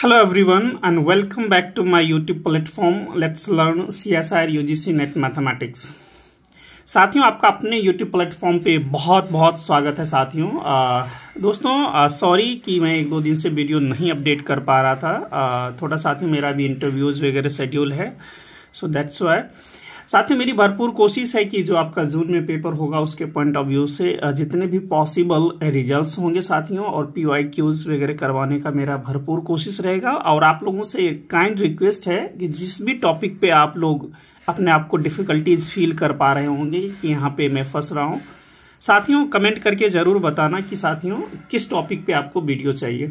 Hello everyone and welcome back to my YouTube platform. Let's learn CSIR UGC Net Mathematics. साथियों आपका अपने YouTube platform पे बहुत बहुत स्वागत है साथियों दोस्तों सॉरी कि मैं एक दो दिन से वीडियो नहीं अपडेट कर पा रहा था आ, थोड़ा साथियों मेरा भी इंटरव्यूज़ वगैरह शेड्यूल है सो दैट्स वाई साथ ही मेरी भरपूर कोशिश है कि जो आपका जून में पेपर होगा उसके पॉइंट ऑफ व्यू से जितने भी पॉसिबल रिजल्ट्स होंगे साथियों और पी वाई क्यूज वगैरह करवाने का मेरा भरपूर कोशिश रहेगा और आप लोगों से एक काइंड रिक्वेस्ट है कि जिस भी टॉपिक पे आप लोग अपने आप को डिफ़िकल्टीज फील कर पा रहे होंगे कि यहाँ पे मैं फंस रहा हूँ साथियों कमेंट करके ज़रूर बताना कि साथियों किस टॉपिक पे आपको वीडियो चाहिए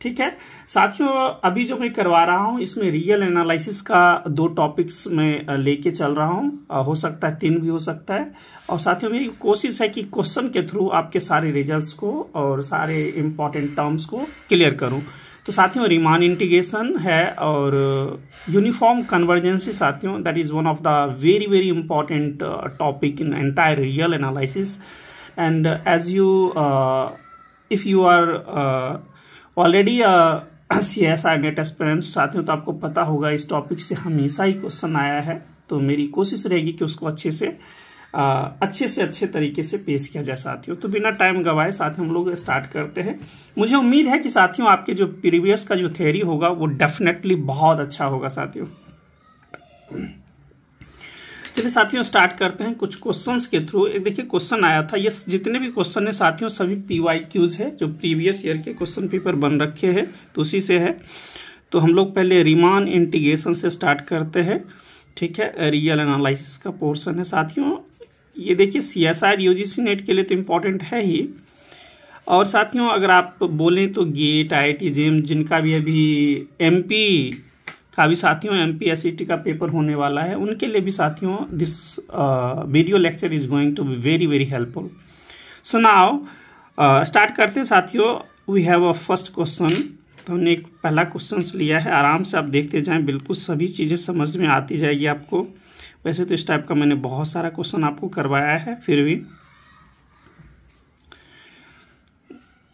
ठीक है साथियों अभी जो मैं करवा रहा हूँ इसमें रियल एनालिसिस का दो टॉपिक्स मैं लेके चल रहा हूँ हो सकता है तीन भी हो सकता है और साथियों मेरी कोशिश है कि क्वेश्चन के थ्रू आपके सारे रिजल्ट को और सारे इम्पॉर्टेंट टर्म्स को क्लियर करूँ तो साथियों रिमान इंटीग्रेशन है और यूनिफॉर्म कन्वर्जेंसी साथियों that is one of the very very important topic in entire real analysis and uh, as you uh, if you are already C S R NET experience साथियों तो आपको पता होगा इस topic से हमेशा ही क्वेश्चन आया है तो मेरी कोशिश रहेगी कि उसको अच्छे से आ, अच्छे से अच्छे तरीके से पेश किया जाए साथियों तो बिना टाइम गवाए साथ हम लोग स्टार्ट करते हैं मुझे उम्मीद है कि साथियों आपके जो प्रीवियस का जो थ्योरी होगा वो डेफिनेटली बहुत अच्छा होगा साथियों चलिए साथियों स्टार्ट करते हैं कुछ क्वेश्चंस के थ्रू एक देखिए क्वेश्चन आया था ये जितने भी क्वेश्चन है साथियों सभी पी वाई क्यूज है जो प्रीवियस ईयर के क्वेश्चन पेपर बन रखे हैं तो उसी से है तो हम लोग पहले रिमान इंटीग्रेशन से स्टार्ट करते हैं ठीक है रियल एनालिसिस का पोर्सन है साथियों ये देखिए C S R U G C NET के लिए तो इम्पोर्टेंट है ही और साथियों अगर आप बोलें तो गेट आई आई टी जिनका भी अभी एम पी का भी साथियों एम पी e का पेपर होने वाला है उनके लिए भी साथियों this video lecture is going to be very very helpful so now start करते हैं साथियों we have a first question तो हमने एक पहला क्वेश्चन लिया है आराम से आप देखते जाएं बिल्कुल सभी चीज़ें समझ में आती जाएगी आपको वैसे तो इस टाइप का मैंने बहुत सारा क्वेश्चन आपको करवाया है फिर भी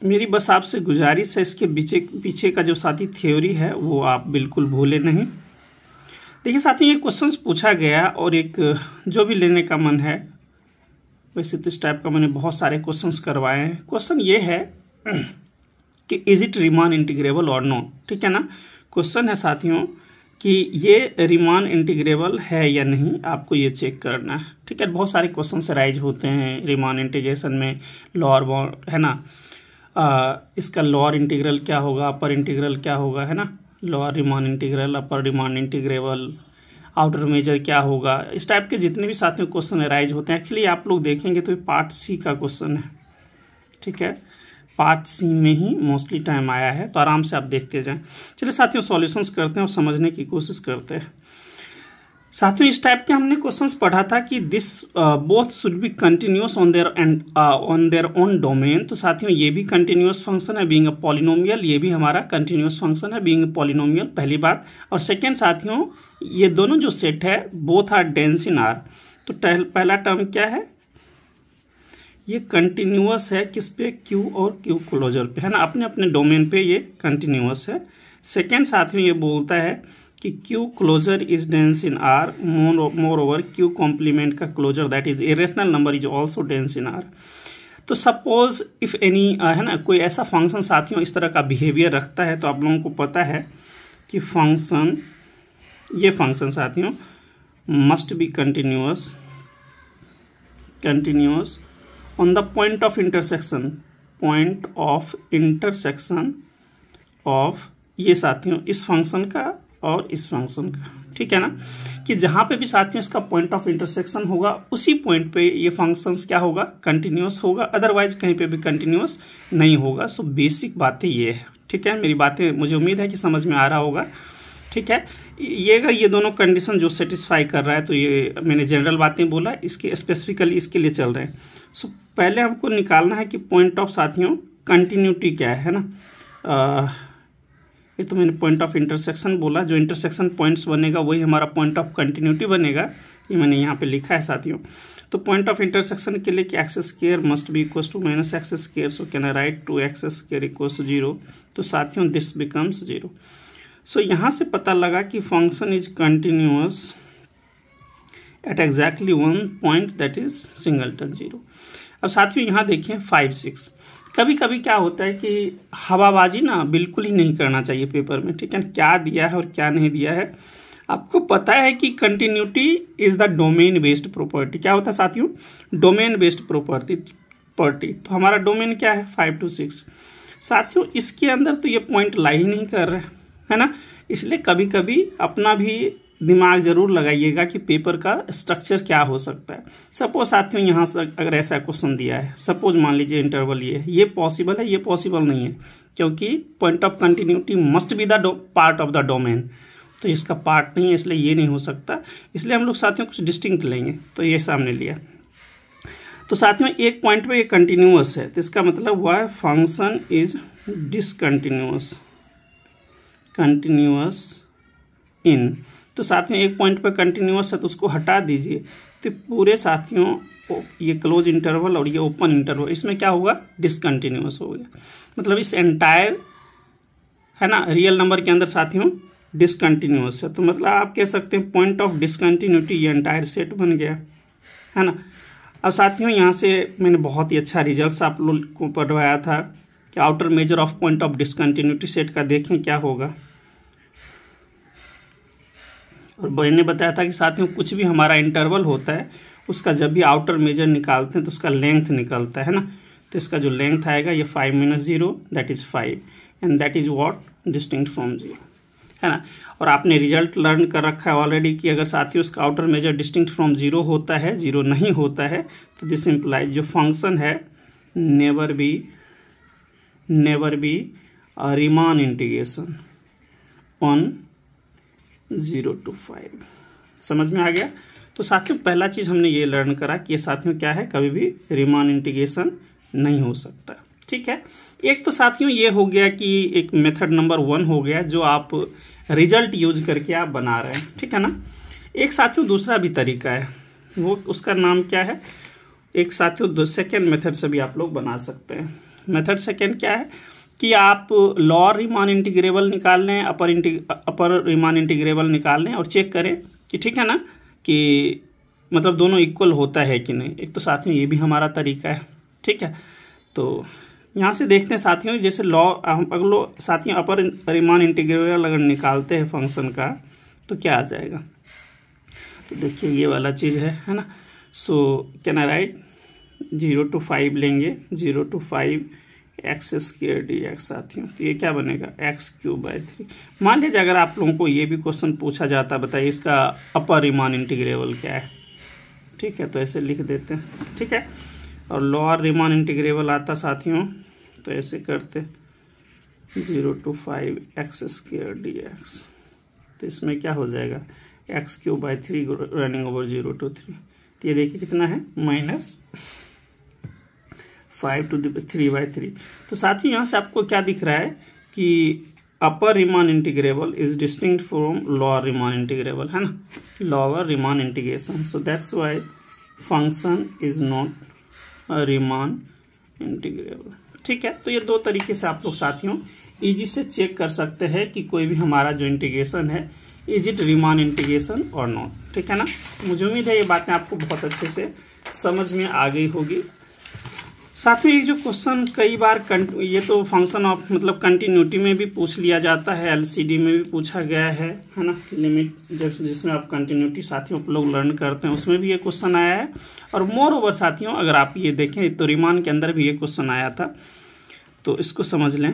मेरी बस आपसे गुजारिश है इसके पीछे पीछे का जो साथी थ्योरी है वो आप बिल्कुल भूले नहीं देखिए साथियों ये क्वेश्चंस पूछा गया और एक जो भी लेने का मन है वैसे तो इस टाइप का मैंने बहुत सारे क्वेश्चंस करवाए हैं क्वेश्चन ये है कि इज इट रिमान इंटीग्रेबल और नो ठीक है ना क्वेश्चन है साथियों कि ये रिमान इंटीग्रेबल है या नहीं आपको ये चेक करना है ठीक है बहुत सारे क्वेश्चन राइज होते हैं रिमान इंटीग्रेशन में लॉर बॉन्ड है ना आ, इसका लोअर इंटीग्रल क्या होगा अपर इंटीग्रल क्या होगा है ना lower Riemann integral upper Riemann integrable outer measure क्या होगा इस टाइप के जितने भी साथियों क्वेश्चन अराइज होते हैं एक्चुअली आप लोग देखेंगे तो पार्ट सी का क्वेश्चन है ठीक है पार्ट सी में ही मोस्टली टाइम आया है तो आराम से आप देखते जाएं चलिए साथियों सॉल्यूशंस करते हैं और समझने की कोशिश करते हैं साथियों इस टाइप के हमने क्वेश्चंस पढ़ा था कि this both should be continuous on their and on their own domain तो साथियों ये भी कंटिन्यूस फंक्शन है बीइंग अ पॉलिनोमियल ये भी हमारा कंटिन्यूस फंक्शन है बीइंग अ पॉलिनोमियल पहली बात और सेकेंड साथियों ये दोनों जो सेट है both are dense in R तो पहला टर्म क्या है ये कंटिन्यूस है किस पे क्यू और क्यू क्लोजर पे है ना अपने अपने डोमेन पे ये कंटिन्यूस है सेकेंड साथियों ये बोलता है कि Q closure is dense in R more over Q complement का closure that is irrational number is also dense in R तो सपोज इफ एनी है ना कोई ऐसा फंक्शन साथियों इस तरह का बिहेवियर रखता है तो आप लोगों को पता है कि फंक्शन ये फंक्शन साथियों must be continuous continuous on the point of intersection point of intersection of ये साथियों इस फंक्शन का और इस फंक्शन का ठीक है ना कि जहां पे भी साथियों इसका पॉइंट ऑफ इंटरसेक्शन होगा उसी पॉइंट पे ये फंक्शंस क्या होगा कंटिन्यूस होगा अदरवाइज कहीं पे भी कंटिन्यूस नहीं होगा सो बेसिक बातें ये है ठीक है मेरी बातें मुझे उम्मीद है कि समझ में आ रहा होगा ठीक है ये अगर ये दोनों कंडीशन जो सेटिस्फाई कर रहा है तो ये मैंने जनरल बातें बोला इसके स्पेसिफिकली इसके लिए चल रहे हैं सो पहले हमको निकालना है कि पॉइंट ऑफ साथियों कंटिन्यूटी क्या है ना आ, ये तो मैंने पॉइंट ऑफ इंटरसेक्शन बोला जो इंटरसेक्शन पॉइंट्स बनेगा वही हमारा पॉइंट ऑफ कंटिन्यूटी बनेगा ये मैंने यहाँ पे लिखा है साथियों तो पॉइंट ऑफ इंटरसेक्शन के लिए कि x square must be equals to minus x square so can write two x square equals to zero तो साथियों दिस बिकम्स जीरो सो यहाँ से पता लगा कि function is continuous at exactly one point that is singleton zero अब साथियों यहाँ देखिए फाइव सिक्स कभी कभी क्या होता है कि हवाबाजी ना बिल्कुल ही नहीं करना चाहिए पेपर में ठीक है क्या दिया है और क्या नहीं दिया है आपको पता है कि continuity is the domain based property क्या होता है साथियों डोमेन बेस्ड प्रॉपर्टी प्रॉपर्टी तो हमारा डोमेन क्या है फाइव टू सिक्स साथियों इसके अंदर तो ये पॉइंट लाई ही नहीं कर रहे है ना इसलिए कभी कभी अपना भी दिमाग जरूर लगाइएगा कि पेपर का स्ट्रक्चर क्या हो सकता है सपोज साथियों यहाँ से अगर ऐसा क्वेश्चन दिया है सपोज मान लीजिए इंटरवल ये ये पॉसिबल है ये पॉसिबल नहीं है क्योंकि point of continuity must be the part of the domain तो इसका पार्ट नहीं है इसलिए ये नहीं हो सकता इसलिए हम लोग साथियों कुछ डिस्टिंक्ट लेंगे तो ये सामने लिया तो साथियों एक पॉइंट पर यह कंटिन्यूस है तो इसका मतलब हुआ है function is discontinuous continuous in तो साथियों एक पॉइंट पर कंटिन्यूस है तो उसको हटा दीजिए तो पूरे साथियों ये क्लोज इंटरवल और ये ओपन इंटरवल इसमें क्या होगा डिसकंटिन्यूस हो गया मतलब इस एंटायर है ना रियल नंबर के अंदर साथियों डिसकंटिन्यूस है तो मतलब आप कह सकते हैं पॉइंट ऑफ डिसकंटिन्यूटी ये एंटायर सेट बन गया है ना अब साथियों यहाँ से मैंने बहुत ही अच्छा रिजल्ट आप लोग को पढ़वाया था कि outer measure of point of discontinuity set का देखें क्या होगा और बहन ने बताया था कि साथियों कुछ भी हमारा इंटरवल होता है उसका जब भी आउटर मेजर निकालते हैं तो उसका लेंथ निकलता है ना तो इसका जो लेंथ आएगा ये five minus zero that is five and that is what distinct from zero है ना और आपने रिजल्ट लर्न कर रखा है ऑलरेडी कि अगर साथ ही उसका outer measure distinct from zero होता है जीरो नहीं होता है तो दिस इम्प्लाइज जो फंक्शन है never be never be Riemann integration on zero to five समझ में आ गया तो साथियों पहला चीज़ हमने ये लर्न करा कि ये साथियों क्या है कभी भी रिमान इंटीग्रेशन नहीं हो सकता ठीक है एक तो साथियों ये हो गया कि एक मेथड नंबर वन हो गया जो आप रिजल्ट यूज करके आप बना रहे हैं ठीक है ना एक साथियों दूसरा भी तरीका है वो उसका नाम क्या है एक साथियों सेकेंड मेथड से भी आप लोग बना सकते हैं मेथड सेकेंड क्या है कि आप लोअर रिमान इंटीग्रेबल निकाल लें अपर अपर रिमान इंटीग्रेबल निकाल लें और चेक करें कि ठीक है ना कि मतलब दोनों इक्वल होता है कि नहीं एक तो साथियों ये भी हमारा तरीका है ठीक है तो यहाँ से देखते हैं साथियों जैसे लॉ अगर अगलो साथियों अपर रिमान इंटीग्रेबल अगर निकालते हैं फंक्शन का तो क्या आ जाएगा तो देखिए ये वाला चीज़ है है ना so can I write zero to five लेंगे zero to five x square d x साथियों तो ये क्या बनेगा एक्स क्यूब बाय थ्री मान लीजिए अगर आप लोगों को ये भी क्वेश्चन पूछा जाता बताइए इसका अपर रिमान इंटीग्रेबल क्या है ठीक है तो ऐसे लिख देते हैं ठीक है और लोअर रिमान इंटीग्रेबल आता साथियों तो ऐसे करते zero to five x square d x तो इसमें क्या हो जाएगा x cube by three running over zero to three तो ये देखिए कितना है minus five to three by three तो साथियों यहाँ से आपको क्या दिख रहा है कि upper Riemann integrable is distinct from lower Riemann integrable है ना lower Riemann integration so that's why function is not Riemann integrable ठीक है तो ये दो तरीके से आप लोग साथियों इजी से चेक कर सकते हैं कि कोई भी हमारा जो इंटीग्रेशन है इज इट रिमान इंटीग्रेशन और नॉट ठीक है ना मुझे उम्मीद है ये बातें आपको बहुत अच्छे से समझ में आ गई होगी साथ में ये जो क्वेश्चन कई बार ये तो फंक्शन ऑफ मतलब कंटिन्यूटी में भी पूछ लिया जाता है एलसीडी में भी पूछा गया है है ना लिमिट जब जिसमें आप कंटिन्यूटी साथियों आप लोग लर्न करते हैं उसमें भी ये क्वेश्चन आया है और मोर ओवर साथियों अगर आप ये देखें तो रिमान के अंदर भी ये क्वेश्चन आया था तो इसको समझ लें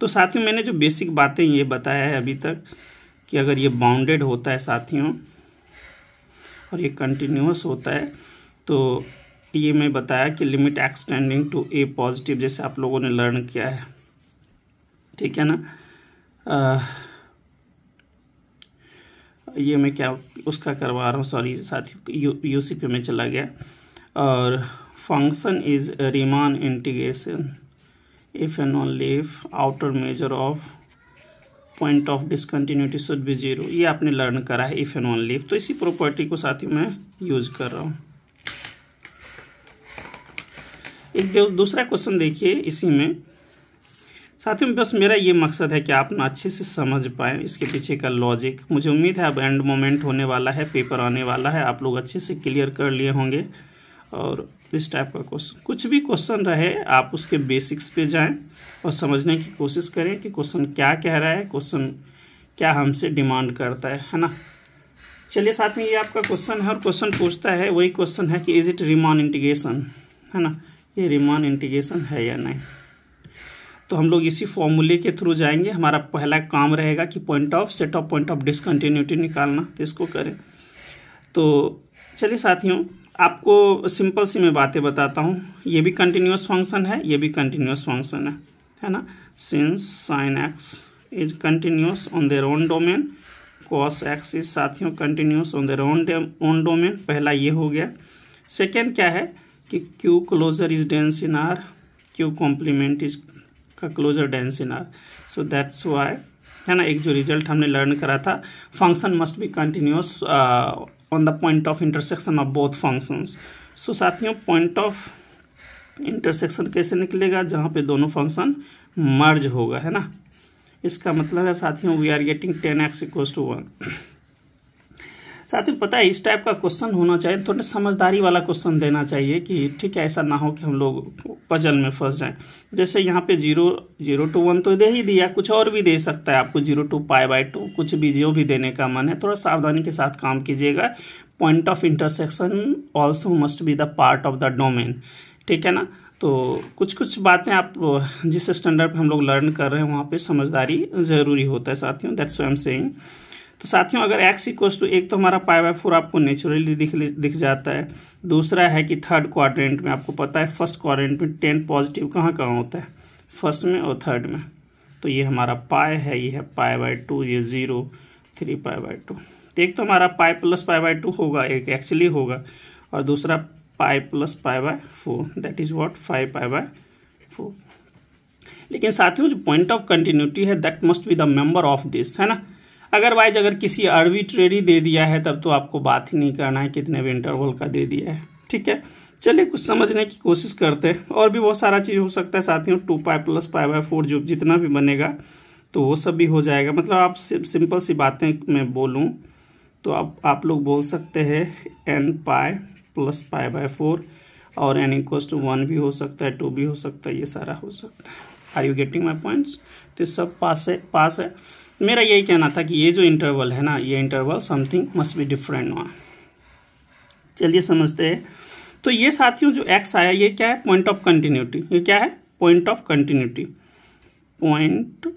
तो साथियों मैंने जो बेसिक बातें ये बताया है अभी तक कि अगर ये बाउंडेड होता है साथियों और ये कंटिन्यूस होता है तो ये मैं बताया कि limit extending to a positive जैसे आप लोगों ने लर्न किया है ठीक है ना आ, ये मैं क्या उसका करवा रहा हूँ सॉरी साथी यू यू सी पे में चला गया और function is Riemann integration if and only outer measure of point of discontinuity should be zero ये आपने लर्न करा है इफ एंड ऑन लिव तो इसी प्रॉपर्टी को साथ ही मैं यूज़ कर रहा हूँ एक दूसरा क्वेश्चन देखिए इसी में साथ में बस मेरा ये मकसद है कि आप ना अच्छे से समझ पाए इसके पीछे का लॉजिक मुझे उम्मीद है अब एंड मोमेंट होने वाला है पेपर आने वाला है आप लोग अच्छे से क्लियर कर लिए होंगे और इस टाइप का क्वेश्चन कुछ भी क्वेश्चन रहे आप उसके बेसिक्स पे जाएं और समझने की कोशिश करें कि क्वेश्चन क्या कह रहा है क्वेश्चन क्या हमसे डिमांड करता है है ना चलिए साथ में ये आपका क्वेश्चन है और क्वेश्चन पूछता है वही क्वेश्चन है कि इज इट रिमान इंटीग्रेशन है ना ये रिमान इंटीग्रेशन है या नहीं तो हम लोग इसी फॉर्मूले के थ्रू जाएंगे हमारा पहला काम रहेगा कि point of set of point of discontinuity निकालना तो इसको करें तो चलिए साथियों आपको सिंपल सी मैं बातें बताता हूँ ये भी कंटिन्यूस फंक्शन है ये भी कंटिन्यूस फंक्शन है है ना since sine x is continuous on their own domain cos x is साथियों continuous on their own own domain पहला ये हो गया सेकेंड क्या है कि Q closure is dense in R Q complement is का closure dense in R so that's why है ना एक जो रिजल्ट हमने लर्न करा था function must be continuous on the point of intersection of both functions सो साथियों पॉइंट ऑफ इंटरसेक्शन कैसे निकलेगा जहाँ पे दोनों फंक्शन मर्ज होगा है ना इसका मतलब है साथियों we are getting tan x equal to one साथ ही पता है इस टाइप का क्वेश्चन होना चाहिए थोड़ा समझदारी वाला क्वेश्चन देना चाहिए कि ठीक है ऐसा ना हो कि हम लोग पजल में फंस जाएं जैसे यहाँ पे जीरो जीरो टू वन तो दे ही दिया कुछ और भी दे सकता है आपको zero to pi by two कुछ भी जो भी देने का मन है थोड़ा सावधानी के साथ काम कीजिएगा point of intersection also must be the part of the domain ठीक है ना तो कुछ कुछ बातें आप जिस स्टैंडर्ड पर हम लोग लर्न कर रहे हैं वहाँ पर समझदारी ज़रूरी होता है साथियों दैट्स आई एम तो साथियों अगर एक्स इक्वस टू एक तो हमारा पाई बाय फोर आपको नेचुरली दिख दिख जाता है दूसरा है कि थर्ड क्वाड्रेंट में आपको पता है फर्स्ट क्वाड्रेंट में टेन पॉजिटिव कहाँ कहाँ होता है फर्स्ट में और थर्ड में तो ये हमारा पाए है ये है पाए बाय टू ये zero three pi by two एक तो हमारा पाए प्लस पाए बाय टू होगा एक एक्चुअली होगा और दूसरा pi plus pi by four that is what five pi by four लेकिन साथियों जो पॉइंट ऑफ कंटिन्यूटी है that must be the member of this है ना अदरवाइज अगर किसी ट्रेडी दे दिया है तब तो आपको बात ही नहीं करना है कितने भी इंटरवल का दे दिया है ठीक है चलिए कुछ समझने की कोशिश करते हैं और भी बहुत सारा चीज़ हो सकता है साथियों two pi plus pi by four जो जितना भी बनेगा तो वो सब भी हो जाएगा मतलब आप सिंपल सी बातें मैं बोलूँ तो आप आप लोग बोल सकते हैं n pi plus pi by four और एन इक्वस टू वन भी हो सकता है टू भी हो सकता है ये सारा हो सकता है are you getting my points तो सब पास है पास है मेरा यही कहना था कि ये जो इंटरवल है ना ये interval something must be different वहाँ चलिए समझते हैं तो ये साथियों जो एक्स आया ये क्या है पॉइंट ऑफ कंटिन्यूटी ये क्या है point of continuity point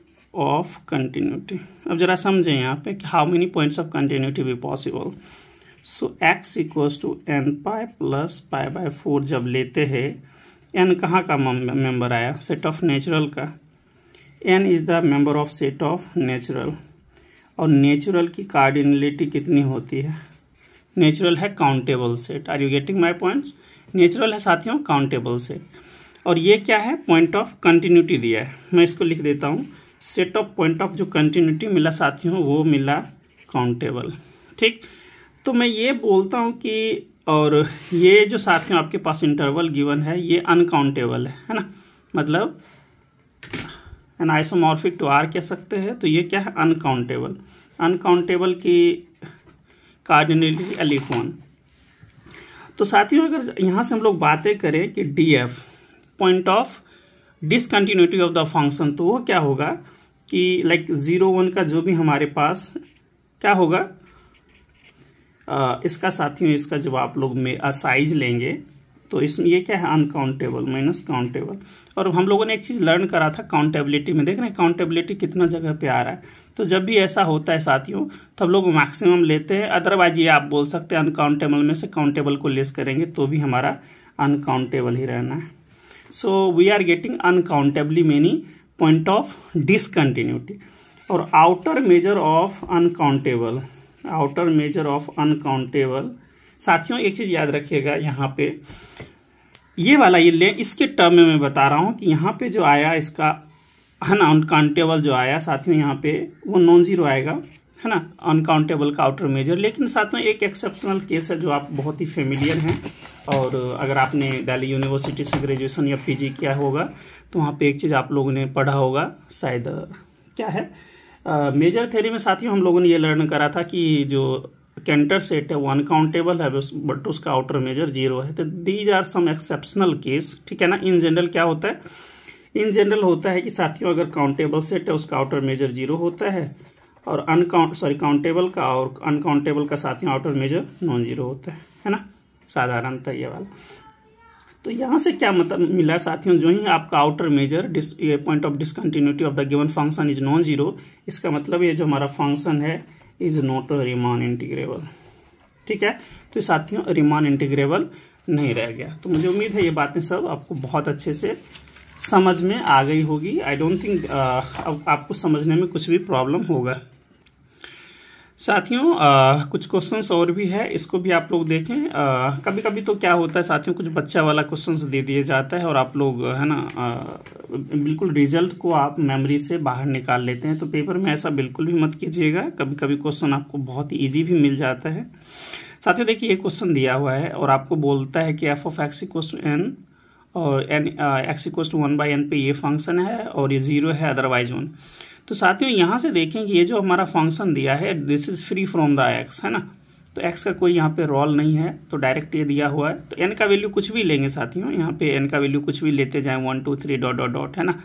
of continuity अब जरा समझें यहाँ पे कि how many points of continuity be possible so x equals to n pi plus pi by four जब लेते हैं एन कहाँ का मेंबर आया सेट ऑफ नेचुरल का n is the member of set of natural और नेचुरल की cardinality कितनी होती है नेचुरल है countable set are you getting my points natural है साथियों काउंटेबल सेट और ये क्या है पॉइंट ऑफ कंटिन्यूटी दिया है मैं इसको लिख देता हूँ सेट ऑफ पॉइंट ऑफ जो कंटिन्यूटी मिला साथियों वो मिला काउंटेबल ठीक तो मैं ये बोलता हूँ कि और ये जो साथियों आपके पास इंटरवल गिवन है ये अनकाउंटेबल है है ना मतलब एंड आइसोमॉर्फिक टू आर कह सकते हैं तो ये क्या है अनकाउंटेबल अनकाउंटेबल की कार्डिनेटी एलिफोन तो साथियों अगर यहाँ से हम लोग बातें करें कि D F point of discontinuity of the function तो वो क्या होगा कि लाइक जीरो वन का जो भी हमारे पास क्या होगा आ, इसका साथियों इसका जब आप लोग में साइज लेंगे तो इसमें ये क्या है अनकाउंटेबल माइनस काउंटेबल और हम लोगों ने एक चीज़ लर्न करा था काउंटेबिलिटी में देख रहे हैं काउंटेबिलिटी कितना जगह पे आ रहा है तो जब भी ऐसा होता है साथियों तो हम लोग मैक्सिमम लेते हैं अदरवाइज ये आप बोल सकते हैं अनकाउंटेबल में से काउंटेबल को लेस करेंगे तो भी हमारा अनकाउंटेबल ही रहना है so we are getting uncountably many point of discontinuity और outer measure of uncountable outer measure of uncountable साथियों एक चीज याद रखिएगा यहाँ पे ये वाला ये ले इसके टर्म में मैं बता रहा हूँ कि यहाँ पे जो आया इसका है ना अनकाउंटेबल जो आया साथियों यहाँ पे वो नॉन जीरो आएगा है ना अनकाउंटेबल का आउटर मेजर लेकिन साथियों एक एक्सेप्शनल केस है जो आप बहुत ही फेमिलियर हैं और अगर आपने दिल्ली यूनिवर्सिटी से ग्रेजुएशन या पी किया होगा तो वहाँ पर एक चीज़ आप लोगों ने पढ़ा होगा शायद क्या है मेजर uh, थ्योरी में साथियों हम लोगों ने ये लर्न करा था कि जो कैंटर सेट है वो अनकाउंटेबल है बट उसका आउटर मेजर जीरो है तो these are some exceptional case ठीक है ना इन जनरल क्या होता है इन जनरल होता है कि साथियों अगर काउंटेबल सेट है उसका आउटर मेजर जीरो होता है और अनकाउंट सॉरी काउंटेबल का और अनकाउंटेबल का साथियों आउटर मेजर नॉन जीरो होता है है ना साधारणतः ये वाला तो यहाँ से क्या मतलब मिला साथियों जो ही आपका आउटर मेजर ये point of discontinuity of the given function is non zero इसका मतलब ये जो हमारा फंक्शन है इज नॉट रिमान इंटीग्रेबल ठीक है तो साथियों रिमान इंटीग्रेबल नहीं रह गया तो मुझे उम्मीद है ये बातें सब आपको बहुत अच्छे से समझ में आ गई होगी आई डोंट थिंक आपको समझने में कुछ भी प्रॉब्लम होगा साथियों आ, कुछ क्वेश्चंस और भी है इसको भी आप लोग देखें आ, कभी कभी तो क्या होता है साथियों कुछ बच्चा वाला क्वेश्चंस दे दिए जाता है और आप लोग है ना आ, बिल्कुल रिजल्ट को आप मेमोरी से बाहर निकाल लेते हैं तो पेपर में ऐसा बिल्कुल भी मत कीजिएगा कभी कभी क्वेश्चन आपको बहुत ईजी भी मिल जाता है साथियों देखिए ये क्वेश्चन दिया हुआ है और आपको बोलता है कि f of x equals to n और n x equals to one by n पे ये फंक्शन है और ये जीरो है अदरवाइज वन तो साथियों यहाँ से देखें कि ये जो हमारा फंक्शन दिया है this is free from the x है ना तो एक्स का कोई यहाँ पे रोल नहीं है तो डायरेक्ट ये दिया हुआ है तो एन का वैल्यू कुछ भी लेंगे साथियों यहाँ पे एन का वैल्यू कुछ भी लेते जाएं one two three dot dot dot है ना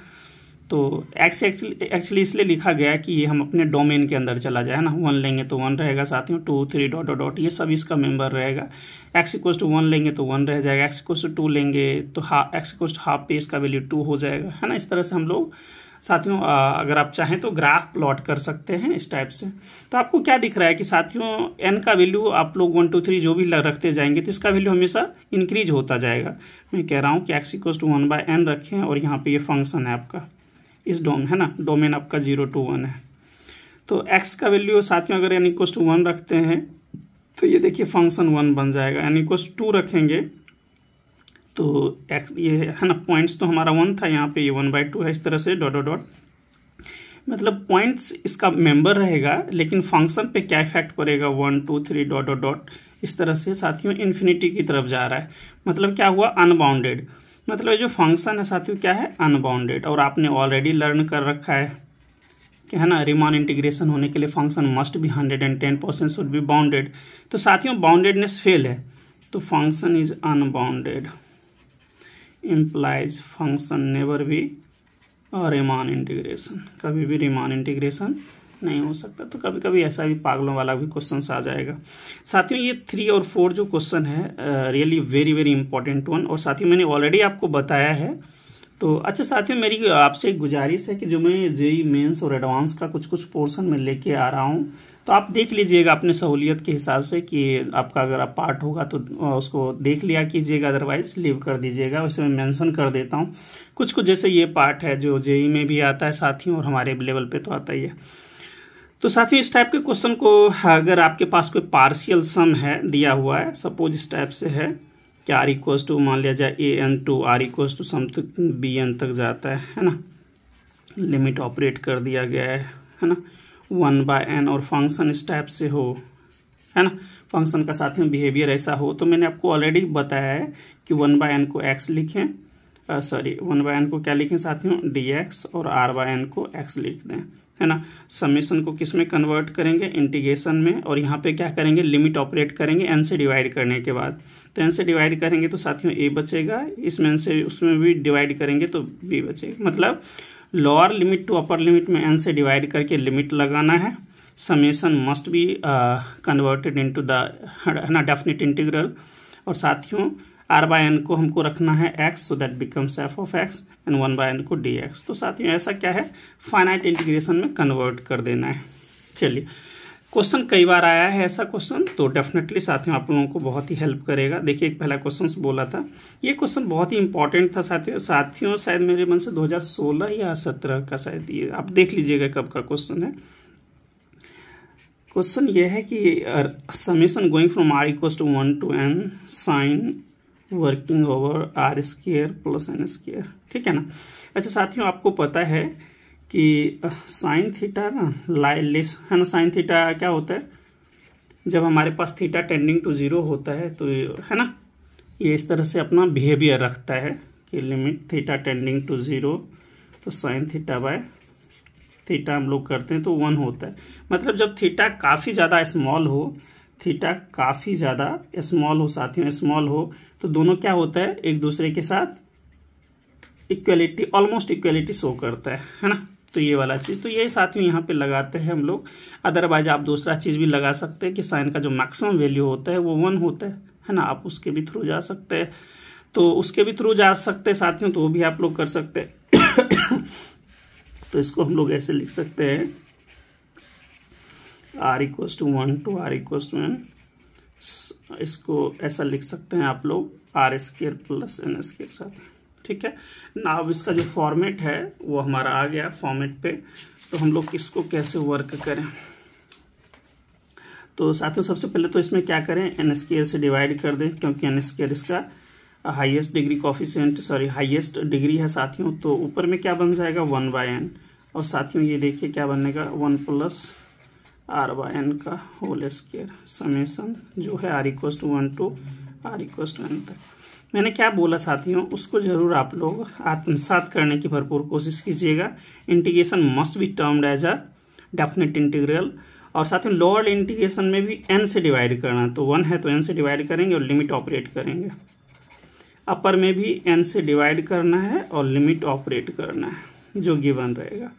तो एक्स एक्चुअली एक्चुअली इसलिए लिखा गया है कि ये हम अपने डोमेन के अंदर चला जाए है ना वन लेंगे तो वन रहेगा साथियों two three dot dot dot ये सब इसका मेम्बर रहेगा एक्स इक्व टू वन लेंगे तो वन रह जाएगा एक्स इक्व टू लेंगे तो हा एक्स इक्व टू हाफ पे इसका वैल्यू टू हो जाएगा है ना इस तरह से हम लोग साथियों अगर आप चाहें तो ग्राफ प्लॉट कर सकते हैं इस टाइप से तो आपको क्या दिख रहा है कि साथियों एन का वैल्यू आप लोग वन टू थ्री जो भी रखते जाएंगे तो इसका वैल्यू हमेशा इंक्रीज होता जाएगा मैं कह रहा हूँ कि x equals to one by n रखें और यहाँ पे ये फंक्शन है आपका इस डोम है ना डोमेन आपका जीरो टू वन है तो एक्स का वैल्यू साथियों अगर एन इक्वस टू वन रखते हैं तो ये देखिए फंक्शन वन बन जाएगा एन इक्वस टू रखेंगे तो एक्स ये है ना पॉइंट्स तो हमारा वन था यहाँ पे ये वन बाई टू है इस तरह से डॉट डॉट मतलब पॉइंट्स इसका मेंबर रहेगा लेकिन फंक्शन पे क्या इफेक्ट पड़ेगा one two three dot dot dot इस तरह से साथियों इन्फिनिटी की तरफ जा रहा है मतलब क्या हुआ अनबाउंडेड मतलब ये जो फंक्शन है साथियों क्या है अनबाउंडेड और आपने ऑलरेडी लर्न कर रखा है कि है ना रिमान इंटीग्रेशन होने के लिए फंक्शन मस्ट भी hundred and ten percent should be bounded तो साथियों बाउंडेडनेस फेल है तो function is unbounded implies function never भी रिमान इंटीग्रेशन कभी भी रिमान इंटीग्रेशन नहीं हो सकता तो कभी कभी ऐसा भी पागलों वाला भी क्वेश्चन आ जाएगा साथियों ये थ्री और फोर जो क्वेश्चन है really very very important one और साथियों मैंने ऑलरेडी आपको बताया है तो अच्छा साथियों मेरी आपसे एक गुजारिश है कि जो मैं जेई मेंस और एडवांस का कुछ कुछ पोर्शन में लेके आ रहा हूँ तो आप देख लीजिएगा अपने सहूलियत के हिसाब से कि आपका अगर आप पार्ट होगा तो उसको देख लिया कीजिएगा अदरवाइज लीव कर दीजिएगा उसे मैं मेंशन कर देता हूँ कुछ कुछ जैसे ये पार्ट है जो जेई में भी आता है साथियों और हमारे लेवल पर तो आता ही है तो साथियों इस टाइप के क्वेश्चन को अगर आपके पास कोई पार्शियल सम है दिया हुआ है सपोज इस टाइप से है कि आर इक्वस टू मान लिया जाए a n to r equals to some b n तक जाता है है ना लिमिट ऑपरेट कर दिया गया है है ना वन बाय एन और फंक्शन इस टाइप से हो है ना फंक्शन का साथ में बिहेवियर ऐसा हो तो मैंने आपको ऑलरेडी बताया है कि वन बाय एन को एक्स लिखें सॉरी वन बाय एन को क्या लिखें साथियों डी एक्स और आर बाय एन को एक्स लिख दें है ना समेशन को किस में कन्वर्ट करेंगे इंटीग्रेशन में और यहाँ पे क्या करेंगे लिमिट ऑपरेट करेंगे एन से डिवाइड करने के बाद तो एन से डिवाइड करेंगे तो साथियों ए बचेगा इसमें एन से उसमें भी डिवाइड करेंगे तो बी बचेगा मतलब lower limit to upper limit में एन से डिवाइड करके लिमिट लगाना है summation must be converted to the है ना डेफिनेट इंटीग्रल और साथियों आर बाय एन को हमको रखना है x so that becomes f of x and one by n को डी एक्स तो साथियों ऐसा क्या है फाइनाइट इंटीग्रेशन में कन्वर्ट कर देना है चलिए क्वेश्चन कई बार आया है ऐसा क्वेश्चन तो डेफिनेटली साथियों आप लोगों को बहुत ही हेल्प करेगा देखिए एक पहला क्वेश्चन बोला था ये क्वेश्चन बहुत ही इंपॉर्टेंट था साथियों साथियों शायद मेरे मन से 2016 या 17 का शायद ये आप देख लीजिएगा कब का क्वेश्चन है क्वेश्चन ये है कि summation going from r equals to one to n sine working over r square plus n square ठीक है ना अच्छा साथियों आपको पता है कि साइन थीटा ना लाइलिस है ना साइन थीटा क्या होता है जब हमारे पास थीटा टेंडिंग टू जीरो होता है तो है ना ये इस तरह से अपना बिहेवियर रखता है कि limit theta tending to zero तो साइन थीटा बाय थीटा हम लोग करते हैं तो वन होता है मतलब जब थीटा काफ़ी ज़्यादा स्मॉल हो थीटा काफ़ी ज़्यादा स्मॉल हो साथियों स्मॉल हो तो दोनों क्या होता है एक दूसरे के साथ इक्वलिटी ऑलमोस्ट इक्वलिटी शो करता है है ना तो ये वाला चीज़ तो ये साथियों यहाँ पे लगाते हैं हम लोग अदरवाइज आप दूसरा चीज़ भी लगा सकते हैं कि साइन का जो मैक्सिमम वैल्यू होता है वो वन होता है है ना आप उसके भी थ्रू जा सकते हैं तो उसके भी थ्रू जा सकते हैं साथियों तो वो भी आप लोग कर सकते हैं तो इसको हम लोग ऐसे लिख सकते हैं r equal to one to r equal to n इसको ऐसा लिख सकते हैं आप लोग r square plus n square साथ ठीक है अब इसका जो फॉर्मेट है वो हमारा आ गया फॉर्मेट पे तो हम लोग किसको कैसे वर्क करें तो साथियों सबसे पहले तो इसमें क्या करें एन स्केयर से डिवाइड कर दें क्योंकि एन स्केयर इसका highest degree coefficient sorry highest degree है साथियों तो ऊपर में क्या बन जाएगा वन बाय एन और साथियों ये देखिए क्या बनेगा one plus r by n का होल स्केयर समेसन जो है r equal to one to r equal to n तक मैंने क्या बोला साथियों उसको जरूर आप लोग आत्मसात करने की भरपूर कोशिश कीजिएगा integration must be termed as a definite integral और साथ ही लोअर इंटीग्रेशन में भी एन से डिवाइड करना तो है तो वन है तो एन से डिवाइड करेंगे और लिमिट ऑपरेट करेंगे अपर में भी एन से डिवाइड करना है और लिमिट ऑपरेट करना है जो गिवन रहेगा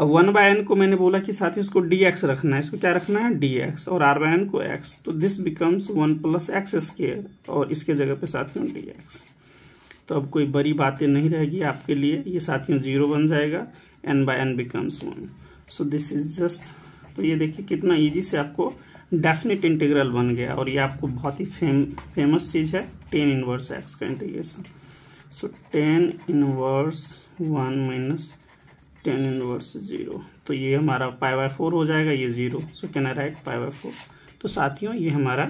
अब वन बाय एन को मैंने बोला कि साथ ही उसको डी एक्स रखना है इसको क्या रखना है डी एक्स और आर बाय एन को एक्स तो this becomes one plus x square और इसके जगह पे साथियों डी एक्स तो अब कोई बड़ी बातें नहीं रहेगी आपके लिए ये साथियों जीरो बन जाएगा n by n becomes one so this is just तो ये देखिए कितना ईजी से आपको डेफिनेट इंटीग्रल बन गया और ये आपको बहुत ही फेम फेमस चीज़ है टेन इनवर्स एक्स का integration so tan inverse one minus tan inverse zero तो ये हमारा पाई बाय फोर हो जाएगा ये zero so can I write pi by four तो साथियों ये हमारा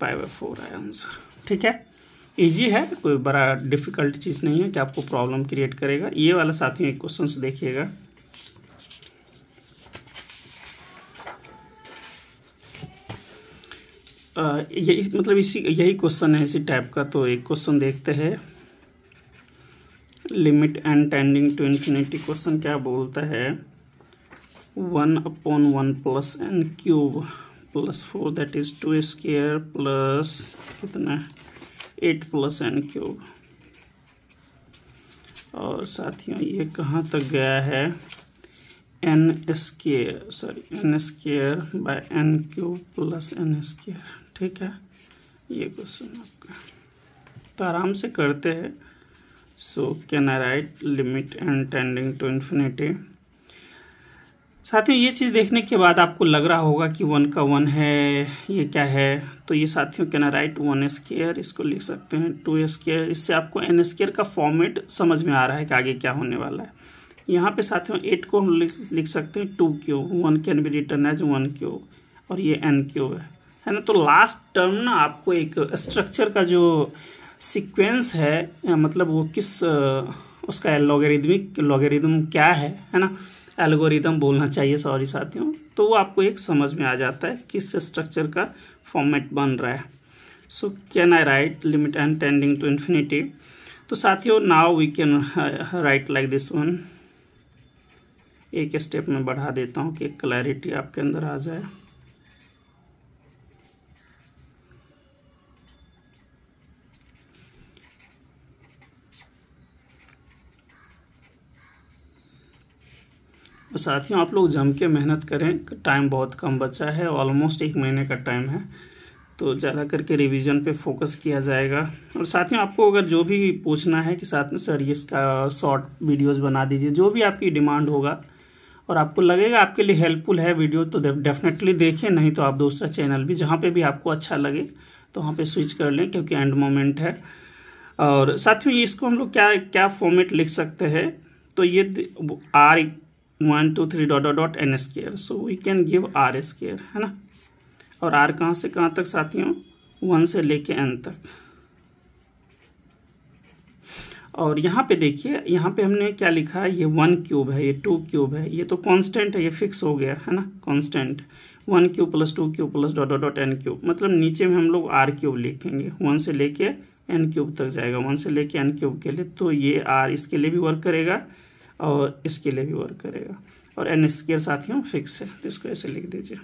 पाई बाय फोर आया आंसर ठीक है ईजी है कोई बड़ा डिफिकल्ट चीज़ नहीं है कि आपको प्रॉब्लम क्रिएट करेगा ये वाला साथियों एक क्वेश्चन देखिएगा ये मतलब इसी यही क्वेश्चन है इसी टाइप का तो एक क्वेश्चन देखते हैं limit and tending to infinity question क्या बोलता है one upon one plus n cube plus four that is two square plus कितना एट प्लस एन क्यूब और साथियों ये कहाँ तक गया है n square sorry n square by n cube plus n square ठीक है ये क्वेश्चन आपका तो आराम से करते हैं so can I write limit n tending to infinity साथियों ये चीज़ देखने के बाद आपको लग रहा होगा कि वन का वन है ये क्या है तो ये साथियों कैन राइट वन स्केयर इसको लिख सकते हैं टू स्केयर इससे आपको एन स्केयर का फॉर्मेट समझ में आ रहा है कि आगे क्या होने वाला है यहाँ पे साथियों एट को हम लिख, सकते हैं two cube one can be written as one cube और ये एन क्यू है है ना तो लास्ट टर्म ना आपको एक स्ट्रक्चर का जो सीक्वेंस है मतलब वो किस उसका लॉगरिदमिक लॉगरिदम क्या है है ना एल्गोरिदम बोलना चाहिए सॉरी साथियों तो वो आपको एक समझ में आ जाता है किस स्ट्रक्चर का फॉर्मेट बन रहा है so can I write limit and tending to infinity तो साथियों now we can write like this one एक स्टेप में बढ़ा देता हूँ कि क्लैरिटी आपके अंदर आ जाए तो साथियों आप लोग जम के मेहनत करें टाइम बहुत कम बचा है ऑलमोस्ट एक महीने का टाइम है तो ज़्यादा करके रिवीजन पे फोकस किया जाएगा और साथियों आपको अगर जो भी पूछना है कि साथ में सर ये इसका शॉर्ट वीडियोस बना दीजिए जो भी आपकी डिमांड होगा और आपको लगेगा आपके लिए हेल्पफुल है वीडियो तो डेफिनेटली देखें नहीं तो आप दूसरा चैनल भी जहाँ पर भी आपको अच्छा लगे तो वहाँ पर स्विच कर लें क्योंकि एंड मोमेंट है और साथियों इसको हम लोग क्या क्या फॉर्मेट लिख सकते हैं तो ये r one two three dot dot dot n square so we can give r square है ना और आर कहाँ से कहाँ तक साथियों वन से लेके एन तक और यहाँ पे देखिए यहाँ पे हमने क्या लिखा है ये वन क्यूब है ये टू क्यूब है ये तो कांस्टेंट है ये फिक्स हो गया है ना constant one cube plus two cube plus dot dot dot n cube मतलब नीचे में हम लोग आर क्यूब लिखेंगे वन से लेके एन क्यूब तक जाएगा वन से लेके एन क्यूब के लिए तो ये आर इसके लिए भी वर्क करेगा और इसके लिए भी वर्क करेगा और एन स्केयर साथियों फिक्स है तो इसको ऐसे लिख दीजिए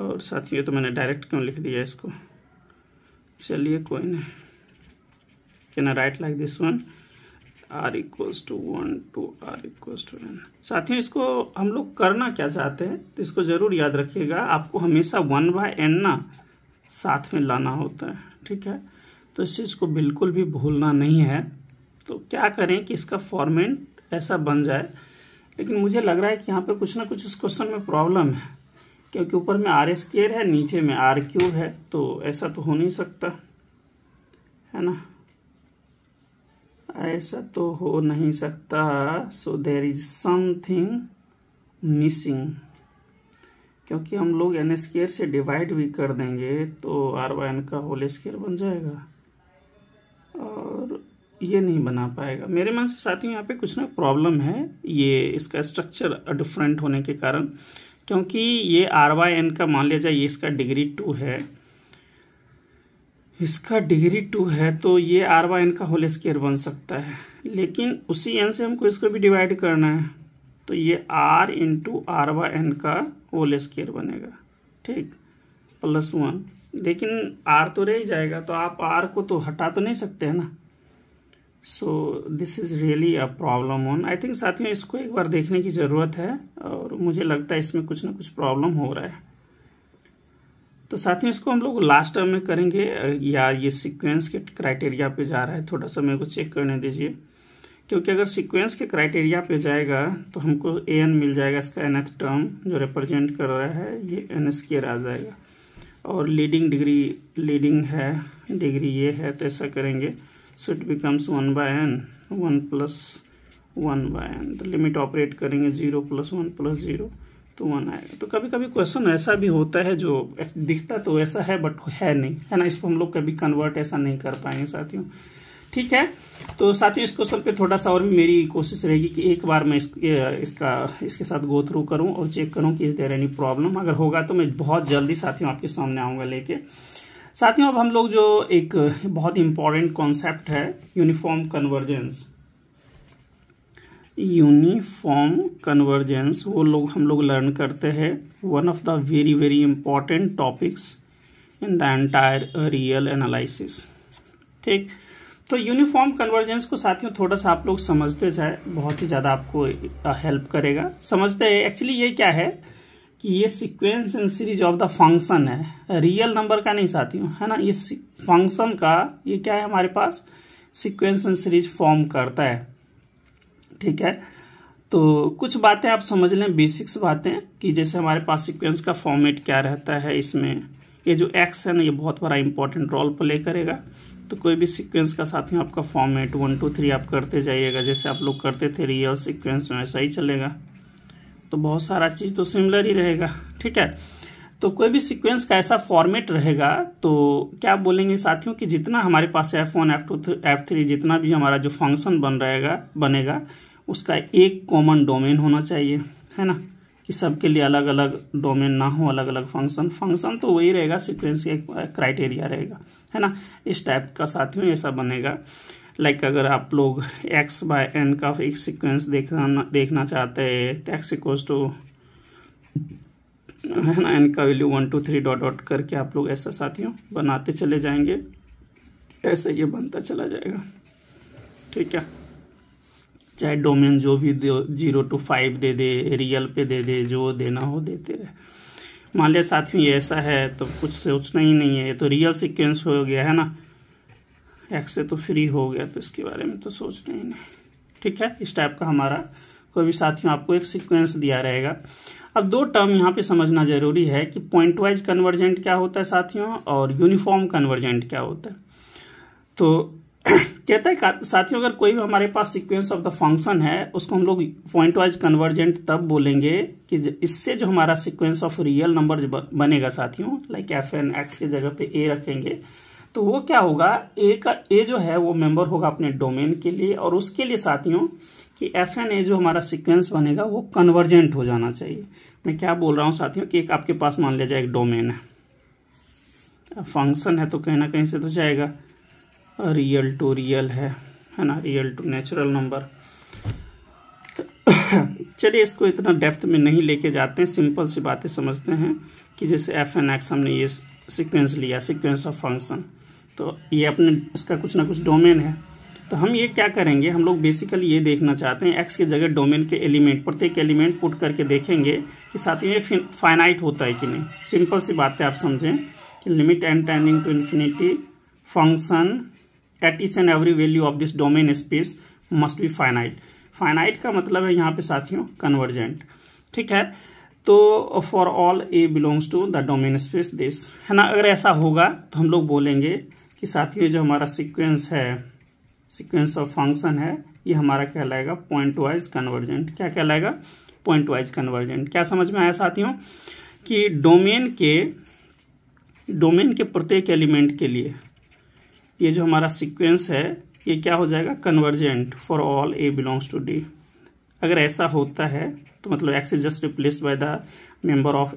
और साथियों तो मैंने डायरेक्ट क्यों लिख दिया इसको चलिए कोई नहीं can I write like this one r equals to one to r equals to n साथियों इसको हम लोग करना क्या चाहते हैं तो इसको ज़रूर याद रखिएगा आपको हमेशा वन बाय एन ना साथ में लाना होता है ठीक है तो इस चीज़ को बिल्कुल भी भूलना नहीं है तो क्या करें कि इसका फॉर्मेट ऐसा बन जाए लेकिन मुझे लग रहा है कि यहाँ पे कुछ ना कुछ इस क्वेश्चन में प्रॉब्लम है क्योंकि ऊपर में आर स्केयर है नीचे में आर क्यूब है तो ऐसा तो हो नहीं सकता है ना ऐसा तो हो नहीं सकता so there is something missing क्योंकि हम लोग एन स्केयर से डिवाइड भी कर देंगे तो आर वाई एन का होल स्केयर बन जाएगा और ये नहीं बना पाएगा मेरे मन से साथियों यहाँ पे कुछ ना प्रॉब्लम है ये इसका स्ट्रक्चर डिफरेंट होने के कारण क्योंकि ये आर वाई एन का मान लिया जाए ये इसका डिग्री टू है इसका डिग्री टू है तो ये आर वाई एन का होल स्केयर बन सकता है लेकिन उसी एन से हमको इसको भी डिवाइड करना है तो ये r into r by n का होल स्केयर बनेगा ठीक प्लस वन लेकिन आर तो रह जाएगा तो आप आर को तो हटा तो नहीं सकते है ना so this is really a problem on I think साथियों इसको एक बार देखने की ज़रूरत है और मुझे लगता है इसमें कुछ ना कुछ प्रॉब्लम हो रहा है तो साथियों इसको हम लोग लास्ट टर्म में करेंगे या ये सिक्वेंस के क्राइटेरिया पे जा रहा है थोड़ा सा मेरे को चेक करने दीजिए क्योंकि अगर सिक्वेंस के क्राइटेरिया पे जाएगा तो हमको ए एन मिल जाएगा इसका एन टर्म जो रिप्रेजेंट कर रहा है ये एन स्केयर आ जाएगा और लीडिंग डिग्री लीडिंग है डिग्री ये है तो ऐसा करेंगे so it becomes one by n one plus one by n तो लिमिट ऑपरेट करेंगे zero plus one plus zero तो वन आएगा तो कभी कभी क्वेश्चन ऐसा भी होता है जो दिखता तो ऐसा है बट है नहीं है ना इसको हम लोग कभी कन्वर्ट ऐसा नहीं कर पाएंगे साथियों ठीक है तो साथियों इस क्वेश्चन पे थोड़ा सा और भी मेरी कोशिश रहेगी कि एक बार मैं इस, इसका इसके साथ गो थ्रू करूं और चेक करूं कि इस देर एनी प्रॉब्लम अगर होगा तो मैं बहुत जल्दी साथियों आपके सामने आऊंगा लेके साथियों अब हम लोग जो एक बहुत इंपॉर्टेंट कॉन्सेप्ट है यूनिफॉर्म कन्वर्जेंस यूनिफॉर्म कन्वर्जेंस वो लोग हम लोग लर्न करते हैं one of the very very important topics in the entire real analysis ठीक तो यूनिफॉर्म कन्वर्जेंस को साथियों थोड़ा सा आप लोग समझते जाए बहुत ही ज़्यादा आपको हेल्प करेगा समझते हैं एक्चुअली ये क्या है कि ये sequence and series of the function है रियल नंबर का नहीं साथियों है ना ये फंक्शन का ये क्या है हमारे पास सिक्वेंस एंड सीरीज फॉर्म करता है ठीक है तो कुछ बातें आप समझ लें बेसिक्स बातें कि जैसे हमारे पास सिक्वेंस का फॉर्मेट क्या रहता है इसमें ये जो एक्स है ना ये बहुत बड़ा इंपॉर्टेंट रोल प्ले करेगा तो कोई भी सीक्वेंस का साथियों आपका फॉर्मेट वन टू थ्री आप करते जाइएगा जैसे आप लोग करते थे रियल सीक्वेंस में वैसा ही चलेगा तो बहुत सारा चीज़ तो सिमिलर ही रहेगा ठीक है तो कोई भी सीक्वेंस का ऐसा फॉर्मेट रहेगा तो क्या बोलेंगे साथियों कि जितना हमारे पास F one F two F three जितना भी हमारा जो फंक्शन बन रहेगा बनेगा उसका एक कॉमन डोमेन होना चाहिए है ना कि सबके लिए अलग अलग डोमेन ना हो अलग अलग फंक्शन फंक्शन तो वही रहेगा सिक्वेंस का क्राइटेरिया रहेगा है ना इस टाइप का साथियों ऐसा बनेगा लाइक like अगर आप लोग एक्स बाय एन का एक सिक्वेंस देखना देखना चाहते हैं तो एक्स टू है ना एन का value one two three dot dot करके आप लोग ऐसा साथियों बनाते चले जाएंगे ऐसे ये बनता चला जाएगा ठीक है चाहे डोमेन जो भी दे जीरो टू फाइव दे दे रियल पे दे दे जो देना हो देते रहे मान लिया साथियों ऐसा है तो कुछ सोचना ही नहीं है ये तो रियल सिक्वेंस हो गया है ना एक्स से तो फ्री हो गया तो इसके बारे में तो सोचना ही नहीं ठीक है इस टाइप का हमारा कोई भी साथियों आपको एक सिक्वेंस दिया रहेगा अब दो टर्म यहाँ पे समझना जरूरी है कि पॉइंट वाइज कन्वर्जेंट क्या होता है साथियों और यूनिफॉर्म कन्वर्जेंट क्या होता है तो कहता है साथियों अगर कोई भी हमारे पास सीक्वेंस ऑफ द फंक्शन है उसको हम लोग पॉइंट वाइज कन्वर्जेंट तब बोलेंगे कि इससे जो हमारा सीक्वेंस ऑफ रियल नंबर बनेगा साथियों लाइक एफ एन एक्स के जगह पे ए रखेंगे तो वो क्या होगा ए का ए जो है वो मेंबर होगा अपने डोमेन के लिए और उसके लिए साथियों कि एफ एन ए जो हमारा सिक्वेंस बनेगा वो कन्वर्जेंट हो जाना चाहिए मैं क्या बोल रहा हूँ साथियों कि एक आपके पास मान लिया जाए एक डोमेन है फंक्शन है तो कहीं ना कहीं से तो जाएगा रियल टू रियल है है ना रियल टू नेचुरल नंबर चलिए इसको इतना डेप्थ में नहीं लेके जाते हैं सिंपल सी बातें समझते हैं कि जैसे एफ एन एक्स हमने ये सीक्वेंस लिया सीक्वेंस ऑफ फंक्शन तो ये अपने इसका कुछ ना कुछ डोमेन है तो हम ये क्या करेंगे हम लोग बेसिकली ये देखना चाहते हैं एक्स के जगह डोमेन के एलिमेंट प्रत्येक एलिमेंट पुट करके देखेंगे कि साथ ही ये फाइनाइट होता है कि नहीं सिंपल सी बातें आप समझें कि limit and tending to infinity function at each and every value of this domain space must be finite finite का मतलब है यहाँ पे साथियों कन्वर्जेंट ठीक है तो for all A belongs to the domain space this है ना अगर ऐसा होगा तो हम लोग बोलेंगे कि साथियों जो हमारा सीक्वेंस है सिक्वेंस ऑफ फंक्शन है ये हमारा कहलाएगा पॉइंट वाइज कन्वर्जेंट क्या कहलाएगा पॉइंट वाइज कन्वर्जेंट क्या समझ में आया साथियों कि डोमेन के डोमेन के प्रत्येक एलिमेंट के लिए ये जो हमारा सीक्वेंस है ये क्या हो जाएगा convergent for all A belongs to D अगर ऐसा होता है तो मतलब X is just replace by the member of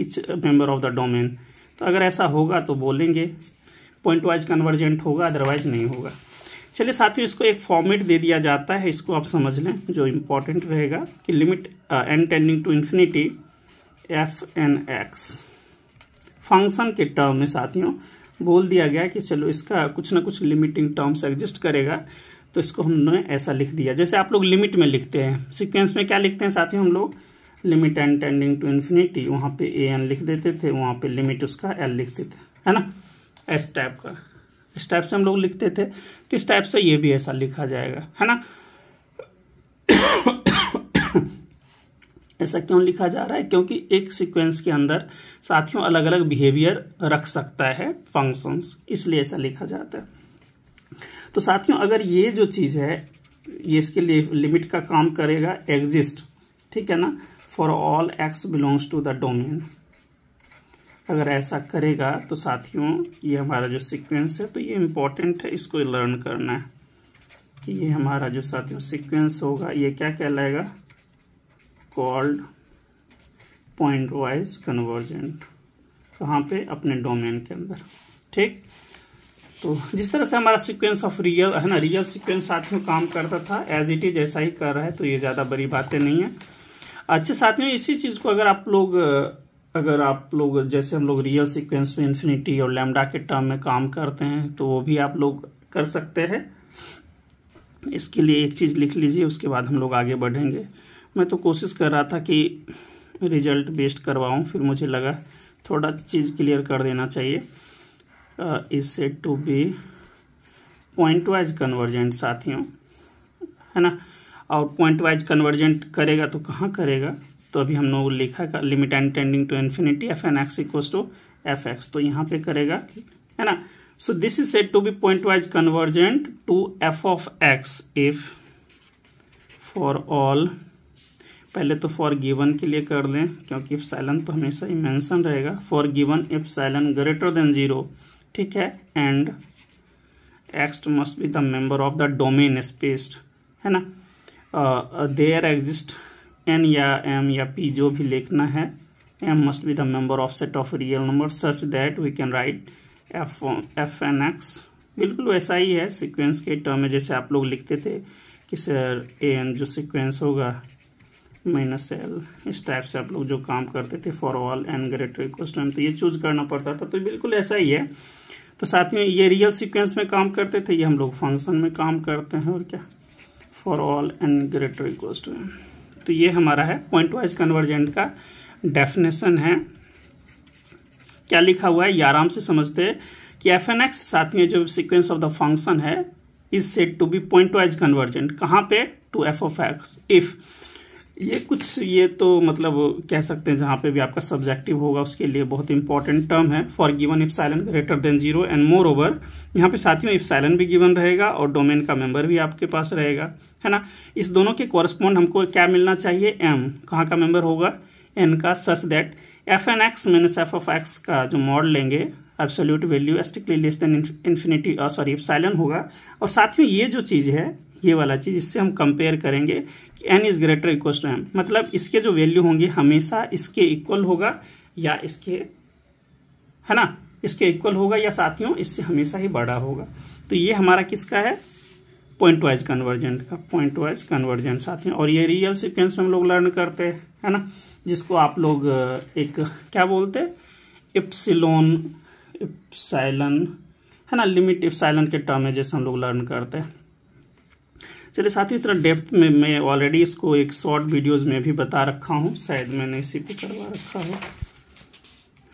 each member of the domain तो अगर ऐसा होगा तो बोलेंगे पॉइंट वाइज कन्वर्जेंट होगा अदरवाइज नहीं होगा चलिए साथियों इसको एक फॉर्मेट दे दिया जाता है इसको आप समझ लें जो इम्पोर्टेंट रहेगा कि limit N tending to infinity F N X function के टर्म में साथियों बोल दिया गया कि चलो इसका कुछ ना कुछ लिमिटिंग टर्म्स एग्जिस्ट करेगा तो इसको हमने ऐसा लिख दिया जैसे आप लोग लिमिट में लिखते हैं सिक्वेंस में क्या लिखते हैं साथ ही हम लोग limit and tending to infinity वहाँ पे ए एन लिख देते थे वहाँ पे लिमिट उसका एल लिखते थे है ना एस टाइप का इस टाइप से हम लोग लिखते थे तो इस टाइप से ये भी ऐसा लिखा जाएगा है ना ऐसा क्यों लिखा जा रहा है क्योंकि एक सीक्वेंस के अंदर साथियों अलग अलग बिहेवियर रख सकता है फंक्शंस इसलिए ऐसा लिखा जाता है तो साथियों अगर ये जो चीज़ है ये इसके लिए लिमिट का काम करेगा एग्जिस्ट ठीक है ना for all X belongs to the domain अगर ऐसा करेगा तो साथियों ये हमारा जो सीक्वेंस है तो ये इंपॉर्टेंट है इसको लर्न करना है कि ये हमारा जो साथियों सीक्वेंस होगा ये क्या कहलाएगा कॉल्ड पॉइंट वाइज कन्वर्जेंट कहाँ पे अपने डोमेन के अंदर ठीक तो जिस तरह से हमारा सीक्वेंस ऑफ रियल है ना रियल सीक्वेंस साथियों काम करता था एज इट इज ऐसा ही कर रहा है तो ये ज़्यादा बड़ी बातें नहीं है अच्छे साथियों इसी चीज़ को अगर आप लोग अगर आप लोग जैसे हम लोग रियल सीक्वेंस में इन्फिनिटी और लैमडा के टर्म में काम करते हैं तो वो भी आप लोग कर सकते हैं इसके लिए एक चीज़ लिख लीजिए उसके बाद हम लोग आगे बढ़ेंगे मैं तो कोशिश कर रहा था कि रिजल्ट बेस्ड करवाऊँ फिर मुझे लगा थोड़ा चीज़ क्लियर कर देना चाहिए is said to be pointwise convergent साथियों है ना और पॉइंट वाइज कन्वर्जेंट करेगा तो कहाँ करेगा तो अभी हम लोग लिखा का limit and tending to infinity F N X equal to F X तो यहाँ पे करेगा है ना so this is said to be pointwise convergent to F of X if for all पहले तो फॉर गिवन के लिए कर लें क्योंकि साइलन तो हमेशा ही मेंशन रहेगा for given epsilon greater than zero ठीक है and X must be the member of the domain space है ना देयर एग्जिस्ट एन या एम या पी जो भी लिखना है M must be the member of set of real number such that we can write F F N X बिल्कुल वैसा ही है सिक्वेंस के टर्म में जैसे आप लोग लिखते थे कि सर ए एन जो सिक्वेंस होगा माइनस हम्म। एल इस टाइप से आप लोग जो काम करते थे for all N greater equal to M तो ये चूज करना पड़ता था तो बिल्कुल ऐसा ही है तो साथ में ये रियल सीक्वेंस में काम करते थे ये हम लोग फंक्शन में काम करते हैं और क्या for all N greater equal to M तो ये हमारा है पॉइंट वाइज कन्वर्जेंट का डेफिनेशन है क्या लिखा हुआ है ये आराम से समझते हैं कि एफ एन एक्स साथ में जो सिक्वेंस ऑफ द फंक्शन है is said to be pointwise convergent कहाँ पे to F of X if ये कुछ ये तो मतलब कह सकते हैं जहां पे भी आपका सब्जेक्टिव होगा उसके लिए बहुत इंपॉर्टेंट टर्म है for given epsilon greater than zero and moreover यहाँ पे साथियों इफ इफ्साइलन भी गिवन रहेगा और डोमेन का मेंबर भी आपके पास रहेगा है ना इस दोनों के कॉरस्पॉन्ड हमको क्या मिलना चाहिए एम कहाँ का मेंबर होगा एन का such that F N x minus F of X का जो मॉड लेंगे absolute value strictly less than infinity sorry epsilon होगा और साथियों ये जो चीज़ है ये वाला चीज इससे हम कंपेयर करेंगे कि N is greater equal to M मतलब इसके जो वैल्यू होंगे हमेशा इसके इक्वल होगा या इसके है ना इसके इक्वल होगा या साथियों इससे हमेशा ही बड़ा होगा तो ये हमारा किसका है पॉइंट वाइज कन्वर्जेंट का पॉइंट वाइज कन्वर्जेंट साथियों और ये रियल सिक्वेंस में हम लोग लर्न करते हैं है ना जिसको आप लोग एक क्या बोलते हैं इप्सिलोन इप्साइलन है ना लिमिट इप्साइलन के टर्म में जैसे हम लोग लर्न करते हैं चलिए साथ ही तरह डेप्थ में मैं ऑलरेडी इसको एक शॉर्ट वीडियोस में भी बता रखा हूँ शायद मैंने इसी पे करवा रखा हो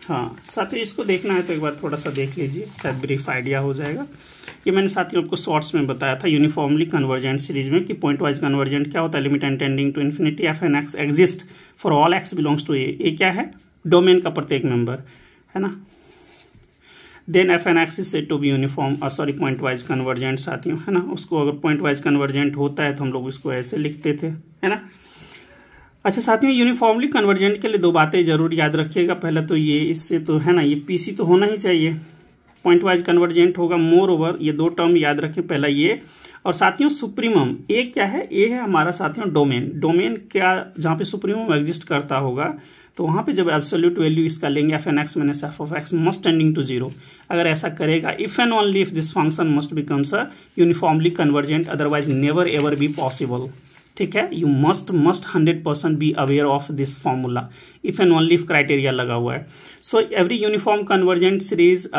हाँ साथ ही इसको देखना है तो एक बार थोड़ा सा देख लीजिए शायद ब्रीफ आइडिया हो जाएगा ये मैंने साथ ही आपको शॉर्ट्स में बताया था यूनिफॉर्मली कन्वर्जेंट सीरीज में कि पॉइंट वाइज कन्वर्जेंट क्या होता है limit and tending to infinity F N X exist for all X belongs to A ये क्या है डोमेन का प्रत्येक मेंबर है ना then F N X said to be uniform और सॉरी पॉइंट वाइज कन्वर्जेंट साथियों है ना उसको अगर पॉइंट वाइज कन्वर्जेंट होता है तो हम लोग इसको ऐसे लिखते थे है ना अच्छा साथियों यूनिफॉर्मली कन्वर्जेंट के लिए दो बातें जरूर याद रखिएगा पहले तो ये इससे तो है ना ये पीसी तो होना ही चाहिए पॉइंट वाइज कन्वर्जेंट होगा मोर ओवर ये दो टर्म याद रखें पहला ये और साथियों सुप्रीमम ए क्या है ए है हमारा साथियों डोमेन डोमेन क्या जहाँ पे सुप्रीमम एग्जिस्ट करता होगा तो वहाँ पे जब एब्सोल्यूट वैल्यू इसका लेंगे F N x minus F of X must tending to zero अगर ऐसा करेगा if and only if this function must becomes a uniformly convergent otherwise never ever be possible ठीक है you must must hundred percent be aware of this formula if and only if criteria लगा हुआ है so every uniform convergent series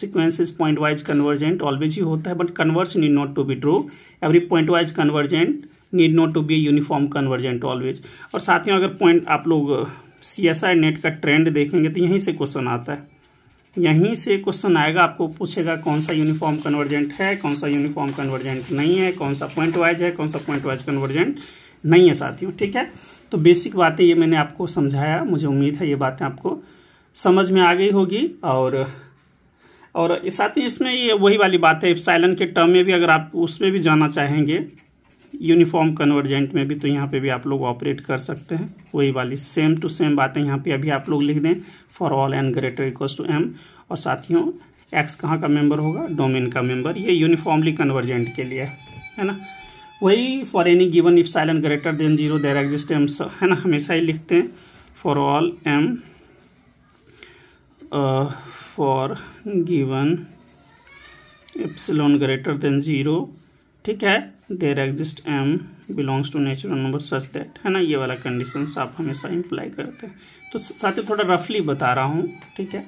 sequence is pointwise convergent always ही होता है but converse need not to be true every pointwise convergent need not to be uniform convergent always और साथ ही अगर पॉइंट आप लोग सी एस आई नेट का ट्रेंड देखेंगे तो यहीं से क्वेश्चन आता है यहीं से क्वेश्चन आएगा आपको पूछेगा कौन सा यूनिफॉर्म कन्वर्जेंट है कौन सा यूनिफॉर्म कन्वर्जेंट नहीं है कौन सा पॉइंट वाइज है कौन सा पॉइंट वाइज कन्वर्जेंट नहीं है साथियों ठीक है तो बेसिक बातें ये मैंने आपको समझाया मुझे उम्मीद है ये बातें आपको समझ में आ गई होगी और और साथ ही इसमें ये वही वाली बात है साइलन के टर्म में भी अगर आप उसमें भी जाना चाहेंगे यूनिफॉर्म कन्वर्जेंट में भी तो यहाँ पे भी आप लोग ऑपरेट कर सकते हैं वही वाली सेम टू सेम बातें यहाँ पे अभी आप लोग लिख दें for all N greater equal to M और साथियों एक्स कहाँ का मेंबर होगा डोमेन का मेंबर ये यूनिफॉर्मली कन्वर्जेंट के लिए है ना वही for any given epsilon greater than zero there exist M है ना हमेशा ही लिखते हैं for all M for given epsilon greater than zero ठीक है there exist M belongs to natural number such that है ना ये वाला कंडीशन आप हमेशा इम्प्लाई करते हैं तो साथ ही थोड़ा रफली बता रहा हूँ ठीक है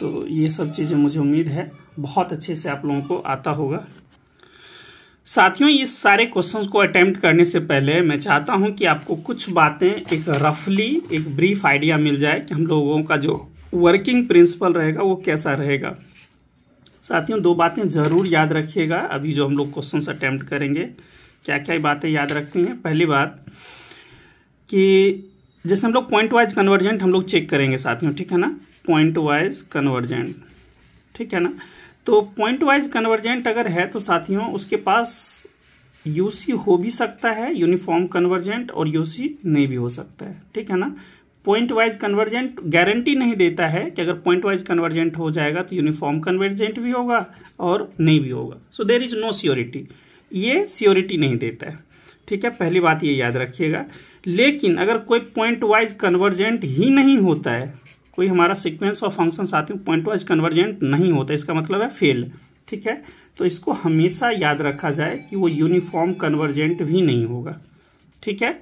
तो ये सब चीज़ें मुझे उम्मीद है बहुत अच्छे से आप लोगों को आता होगा साथियों ये सारे क्वेश्चंस को अटेम्प्ट करने से पहले मैं चाहता हूं कि आपको कुछ बातें एक रफली एक ब्रीफ आइडिया मिल जाए कि हम लोगों का जो वर्किंग प्रिंसिपल रहेगा वो कैसा रहेगा साथियों दो बातें ज़रूर याद रखिएगा अभी जो हम लोग क्वेश्चन अटैम्प्ट करेंगे क्या क्या बातें याद रखनी है पहली बात कि जैसे हम लोग पॉइंट वाइज कन्वर्जेंट हम लोग चेक करेंगे साथियों ठीक है ना पॉइंट वाइज कन्वर्जेंट ठीक है ना तो पॉइंट वाइज कन्वर्जेंट अगर है तो साथियों उसके पास यूसी हो भी सकता है यूनिफॉर्म कन्वर्जेंट और यूसी नहीं भी हो सकता है ठीक है ना पॉइंट वाइज कन्वर्जेंट गारंटी नहीं देता है कि अगर पॉइंट वाइज कन्वर्जेंट हो जाएगा तो यूनिफॉर्म कन्वर्जेंट भी होगा और नहीं भी होगा सो देर इज नो सियोरिटी ये सियोरिटी नहीं देता है ठीक है पहली बात ये याद रखिएगा लेकिन अगर कोई पॉइंट वाइज कन्वर्जेंट ही नहीं होता है कोई हमारा सिक्वेंस और फंक्शन साथ में पॉइंट वाइज कन्वर्जेंट नहीं होता इसका मतलब है फेल ठीक है तो इसको हमेशा याद रखा जाए कि वो यूनिफॉर्म कन्वर्जेंट भी नहीं होगा ठीक है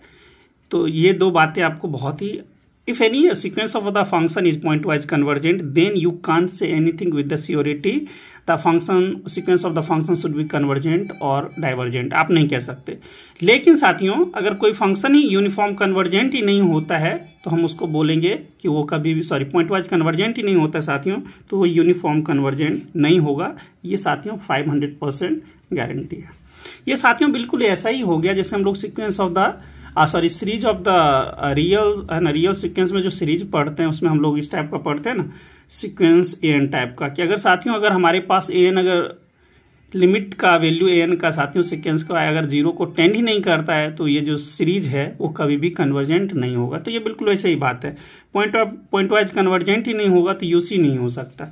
तो ये दो बातें आपको बहुत ही If any sequence of the function is pointwise convergent, then you can't say anything with the surety. The function sequence of the function should be convergent or divergent. aap nahi keh sakte lekin sathiyon agar koi function hi uniform convergent hi nahi hota hai to hum usko bolenge ki wo kabhi bhi sorry pointwise convergent ही नहीं होता है साथियों तो वो uniform convergent नहीं होगा ये साथियों 500 guarantee hai है ये साथियों बिल्कुल ऐसा ही हो गया जैसे हम लोग sequence of the uh sorry series of the real है ना रियल सीक्वेंस में जो सीरीज पढ़ते हैं उसमें हम लोग इस टाइप का पढ़ते हैं ना सीक्वेंस ए एन टाइप का कि अगर साथियों अगर हमारे पास ए एन अगर लिमिट का वैल्यू ए एन का साथियों सीक्वेंस का अगर जीरो को टेंड ही नहीं करता है तो ये जो सीरीज है वो कभी भी कन्वर्जेंट नहीं होगा तो ये बिल्कुल वैसे ही बात है point of pointwise convergent ही नहीं होगा तो यूसी नहीं हो सकता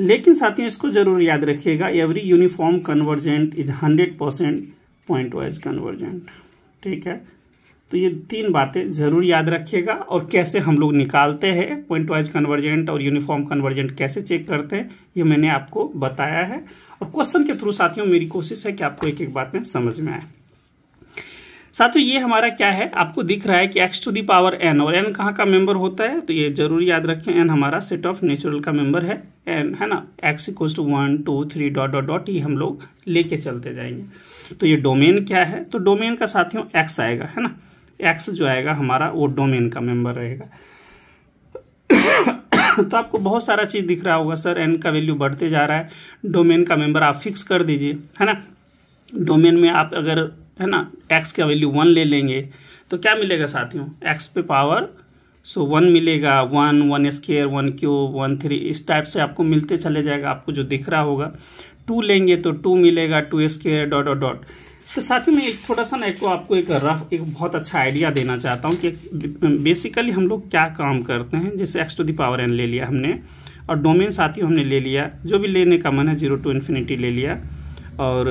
लेकिन साथियों इसको जरूर याद रखिएगा every uniform convergent is hundred percent pointwise convergent ठीक है तो ये तीन बातें जरूर याद रखिएगा और कैसे हम लोग निकालते हैं पॉइंट वाइज कन्वर्जेंट और यूनिफॉर्म कन्वर्जेंट कैसे चेक करते हैं ये मैंने आपको बताया है और क्वेश्चन के थ्रू साथियों मेरी कोशिश है कि आपको एक एक बात में समझ में आए साथियों ये हमारा क्या है आपको दिख रहा है कि x to the power N और एन कहाँ का मेंबर होता है तो ये जरूर याद रखें एन हमारा सेट ऑफ नेचुरल का मेंबर है एन है ना x equal to one two three dot dot dot ये हम लोग लेके चलते जाएंगे तो ये डोमेन क्या है तो डोमेन का साथियों एक्स आएगा है ना एक्स जो आएगा हमारा वो डोमेन का मेंबर रहेगा तो आपको बहुत सारा चीज़ दिख रहा होगा सर एन का वैल्यू बढ़ते जा रहा है डोमेन का मेंबर आप फिक्स कर दीजिए है ना डोमेन में आप अगर है ना एक्स का वैल्यू वन ले लेंगे तो क्या मिलेगा साथियों एक्स पे पावर सो वन मिलेगा one one square one cube one three इस टाइप से आपको मिलते चले जाएगा आपको जो दिख रहा होगा टू लेंगे तो टू मिलेगा two square dot dot dot तो साथियों मैं एक थोड़ा सा ना एक तो आपको एक रफ एक बहुत अच्छा आइडिया देना चाहता हूँ कि बेसिकली हम लोग क्या काम करते हैं जैसे एक्स टू दावर एन ले लिया हमने और डोमेन साथियों हमने ले लिया जो भी लेने का मन है जीरो टू इन्फिनिटी ले लिया और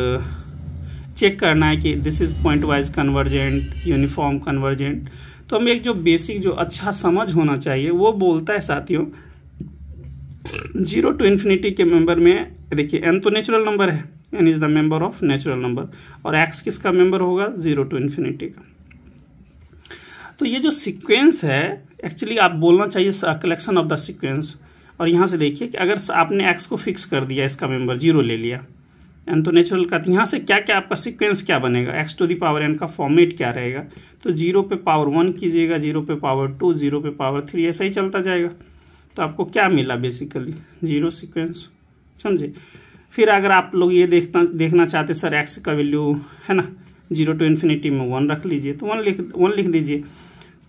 चेक करना है कि this is pointwise convergent uniform convergent तो हमें एक जो बेसिक जो अच्छा समझ होना चाहिए वो बोलता है साथियों जीरो टू इन्फिनिटी के मेंबर में देखिए एन तो नेचुरल नंबर है N is the member of natural number और एक्स किसका मेंबर होगा जीरो टू इन्फिनिटी का तो ये जो सीक्वेंस है एक्चुअली आप बोलना चाहिए कलेक्शन ऑफ द सीक्वेंस और यहाँ से देखिए कि अगर आपने एक्स को फिक्स कर दिया इसका मेंबर जीरो ले लिया एन तो नेचुरल का तो यहाँ से क्या क्या आपका सीक्वेंस क्या बनेगा एक्स टू दावर एन का फॉर्मेट क्या रहेगा तो जीरो पे पावर वन कीजिएगा जीरो पे पावर टू जीरो पे पावर थ्री ऐसा ही चलता जाएगा तो आपको क्या मिला बेसिकली जीरो सिक्वेंस समझे फिर अगर आप लोग ये देखना देखना चाहते सर एक्स का वैल्यू है ना जीरो टू इन्फिनिटी में वन रख लीजिए तो वन लिख वन लिख दीजिए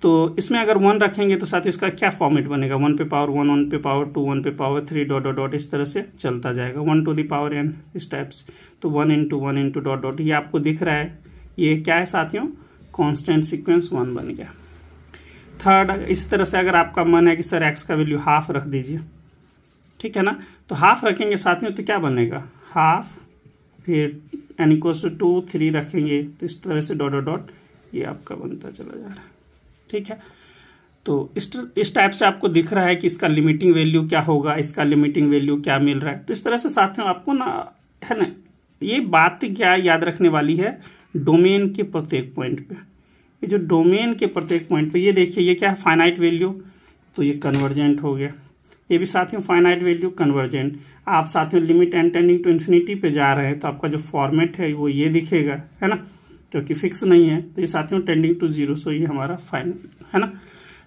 तो इसमें अगर वन रखेंगे तो साथ ही इसका क्या फॉर्मेट बनेगा वन पे पावर वन वन पे पावर टू वन पे power three dot dot dot इस तरह से चलता जाएगा वन टू दावर एन इस टाइप से तो one into one into dot dot ये आपको दिख रहा है ये क्या है साथियों कॉन्स्टेंट सिक्वेंस वन बन गया थर्ड इस तरह से अगर आपका मन है कि सर एक्स का वैल्यू हाफ रख दीजिए ठीक है ना तो हाफ रखेंगे साथ में तो क्या बनेगा हाफ फिर N equal to two three रखेंगे तो इस तरह से डॉट डॉट ये आपका बनता चला जा रहा है ठीक है तो इस इस टाइप से आपको दिख रहा है कि इसका लिमिटिंग वैल्यू क्या होगा इसका लिमिटिंग वैल्यू क्या मिल रहा है तो इस तरह से साथियों आपको ना है ना ये बात क्या याद रखने वाली है डोमेन के प्रत्येक पॉइंट पे ये जो डोमेन के प्रत्येक पॉइंट पे ये देखिए ये क्या है फाइनाइट वैल्यू तो ये कन्वर्जेंट हो गया ये भी साथियों फाइनाइट वैल्यू कन्वर्जेंट आप साथियों limit and tending to infinity पे जा रहे हैं तो आपका जो फॉर्मेट है वो ये दिखेगा है ना क्योंकि तो फिक्स नहीं है तो ये साथियों टेंडिंग टू जीरो सो ये हमारा फाइनल है ना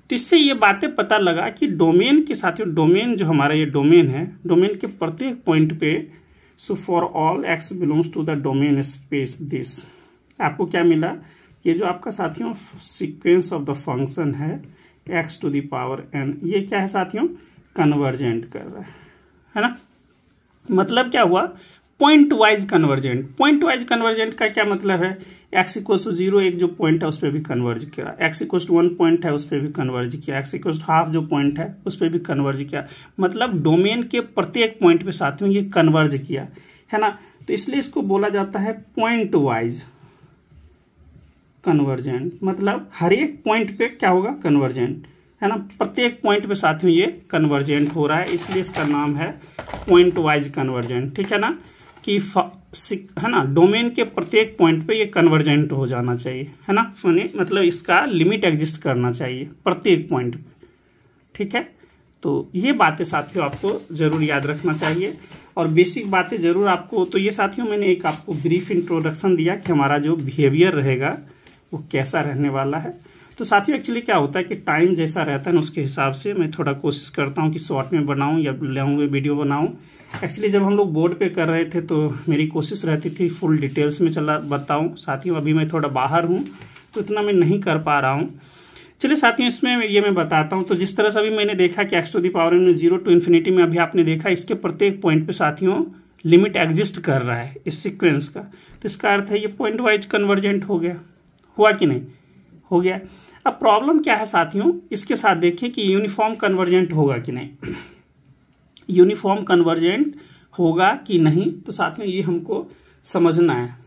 तो इससे ये बातें पता लगा कि डोमेन के साथियों डोमेन जो हमारा ये डोमेन है डोमेन के प्रत्येक पॉइंट पे so for all X belongs to the domain space this आपको क्या मिला ये जो आपका साथियों सिक्वेंस ऑफ द फंक्शन है एक्स टू दावर एन ये क्या है साथियों कन्वर्जेंट कर रहा है है ना मतलब क्या हुआ pointwise convergent pointwise convergent का क्या मतलब है एक्स इक्व टू जीरो एक जो पॉइंट है उस पर भी कन्वर्ज किया X equal to one point है उस पर भी कन्वर्ज किया एक्स इक्व टू हाफ जो पॉइंट है उस पर भी कन्वर्ज किया मतलब डोमेन के प्रत्येक पॉइंट पे साथियों ये कन्वर्ज किया है ना तो इसलिए इसको बोला जाता है पॉइंट वाइज कन्वर्जेंट मतलब हर एक पॉइंट पे क्या होगा कन्वर्जेंट है ना प्रत्येक पॉइंट पे साथियों ये कन्वर्जेंट हो रहा है इसलिए इसका नाम है पॉइंट वाइज कन्वर्जेंट ठीक है ना कि है ना डोमेन के प्रत्येक पॉइंट पे ये कन्वर्जेंट हो जाना चाहिए है ना मतलब इसका लिमिट एग्जिस्ट करना चाहिए प्रत्येक पॉइंट पे ठीक है तो ये बातें साथियों आपको जरूर याद रखना चाहिए और बेसिक बातें जरूर आपको तो ये साथियों मैंने एक आपको ब्रीफ इंट्रोडक्शन दिया कि हमारा जो बिहेवियर रहेगा वो कैसा रहने वाला है तो साथियों एक्चुअली क्या होता है कि टाइम जैसा रहता है ना उसके हिसाब से मैं थोड़ा कोशिश करता हूँ कि शॉर्ट में बनाऊँ या लॉन्ग में वीडियो बनाऊँ एक्चुअली जब हम लोग बोर्ड पे कर रहे थे तो मेरी कोशिश रहती थी फुल डिटेल्स में चला बताऊँ साथियों अभी मैं थोड़ा बाहर हूँ तो इतना मैं नहीं कर पा रहा हूँ चलिए साथियों इसमें ये मैं बताता हूँ तो जिस तरह से अभी मैंने देखा कि x to the power N zero to infinity में अभी आपने देखा इसके प्रत्येक पॉइंट पे साथियों लिमिट एग्जिस्ट कर रहा है इस सिक्वेंस का तो इसका अर्थ है ये पॉइंट वाइज कन्वर्जेंट हो गया हुआ कि नहीं हो गया अब प्रॉब्लम क्या है साथियों इसके साथ देखें कि यूनिफॉर्म कन्वर्जेंट होगा कि नहीं यूनिफॉर्म कन्वर्जेंट होगा कि नहीं तो साथियों ये हमको समझना है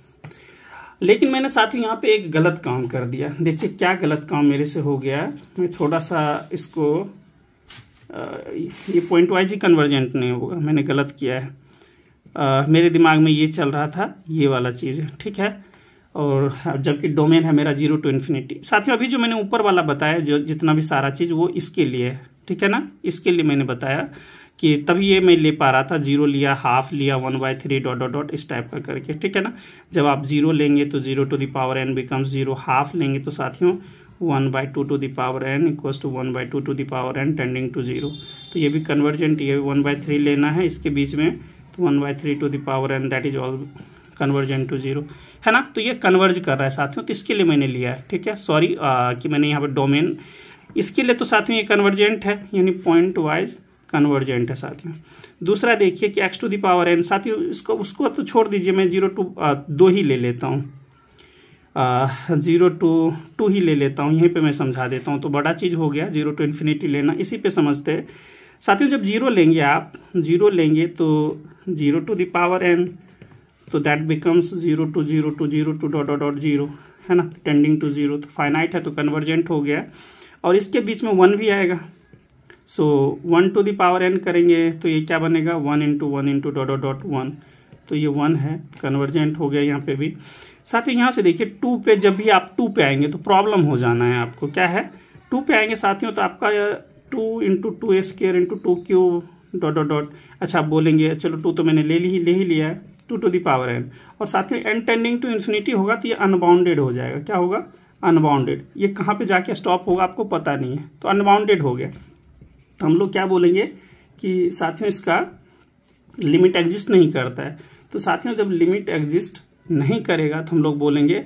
लेकिन मैंने साथियों यहाँ पे एक गलत काम कर दिया देखिए क्या गलत काम मेरे से हो गया मैं थोड़ा सा इसको ये पॉइंट वाइज ही कन्वर्जेंट नहीं होगा मैंने गलत किया है आ, मेरे दिमाग में ये चल रहा था ये वाला चीज़ ठीक है और हाँ, जबकि डोमेन है मेरा जीरो टू इन्फिनिटी साथियों अभी जो मैंने ऊपर वाला बताया जो जितना भी सारा चीज़ वो इसके लिए है ठीक है ना इसके लिए मैंने बताया कि तभी ये मैं ले पा रहा था जीरो लिया हाफ लिया one by three dot dot dot इस टाइप का करके ठीक है ना जब आप जीरो लेंगे तो zero to power N becomes zero half लेंगे तो साथियों one by two to the power N equals to one by two to the power N tending to zero तो ये भी कन्वर्जेंट ये भी वन बाई थ्री लेना है इसके बीच में तो one by three to power n that is all conversion to zero है ना तो ये कन्वर्ज कर रहा है साथियों तो इसके लिए मैंने लिया है ठीक है सॉरी कि मैंने यहाँ पर डोमेन इसके लिए तो साथियों ये कन्वर्जेंट है यानी पॉइंट वाइज कन्वर्जेंट है साथियों दूसरा देखिए कि एक्स टू दावर एन साथियों इसको उसको तो छोड़ दीजिए मैं जीरो टू दो ही ले लेता हूँ जीरो टू टू ही ले लेता हूँ यहीं पे मैं समझा देता हूँ तो बड़ा चीज़ हो गया जीरो टू इन्फिनिटी लेना इसी पे समझते हैं साथियों जब जीरो लेंगे आप जीरो लेंगे तो जीरो टू दावर एन तो that becomes zero to zero to zero to dot dot dot zero है ना टेंडिंग टू जीरो तो फाइनाइट है तो कन्वर्जेंट हो गया और इसके बीच में वन भी आएगा so one to the power n करेंगे तो ये क्या बनेगा one into one into dot dot dot one तो ये वन है कन्वर्जेंट हो गया यहाँ पे भी साथ ही यहाँ से देखिए टू पे जब भी आप टू पे आएंगे तो प्रॉब्लम हो जाना है आपको क्या है टू पे आएंगे साथियों तो आपका two into two square into two cube dot dot dot अच्छा आप बोलेंगे चलो टू तो मैंने ले ली ले ही लिया है टू टू दावर एन और साथ में एन टेंडिंग टू इन्फिनिटी होगा तो ये अनबाउंडेड हो जाएगा क्या होगा अनबाउंडेड ये कहाँ पे जाके स्टॉप होगा आपको पता नहीं है तो अनबाउंडेड हो गया तो हम लोग क्या बोलेंगे कि साथियों इसका लिमिट एग्जिस्ट नहीं करता है तो साथियों जब लिमिट एग्जिस्ट नहीं करेगा तो हम लोग बोलेंगे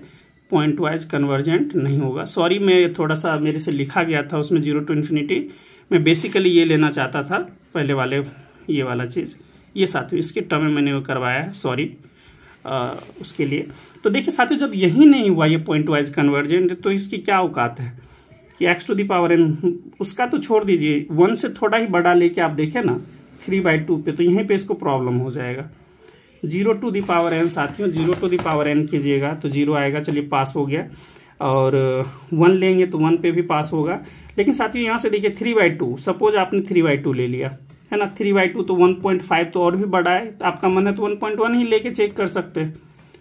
पॉइंट वाइज कन्वर्जेंट नहीं होगा सॉरी मैं थोड़ा सा मेरे से लिखा गया था उसमें जीरो टू इन्फिनिटी मैं बेसिकली ये लेना चाहता था पहले वाले ये वाला चीज़ ये साथियों इसके टर्म में मैंने वो करवाया है सॉरी उसके लिए तो देखिए साथियों जब यही नहीं हुआ ये पॉइंट वाइज कन्वर्जेंट तो इसकी क्या औकात है कि एक्स टू दावर एन उसका तो छोड़ दीजिए वन से थोड़ा ही बड़ा लेके आप देखें ना थ्री बाई टू पे तो यहीं पे इसको प्रॉब्लम हो जाएगा जीरो टू दावर एन साथियों जीरो टू दावर एन कीजिएगा तो जीरो आएगा चलिए पास हो गया और वन लेंगे तो वन पे भी पास होगा लेकिन साथियों यहाँ से देखिए थ्री बाई टू सपोज आपने थ्री बाई टू ले लिया है ना थ्री बाई टू तो वन पॉइंट फाइव तो और भी बड़ा है तो आपका मन है तो वन पॉइंट वन ही लेके चेक कर सकते हैं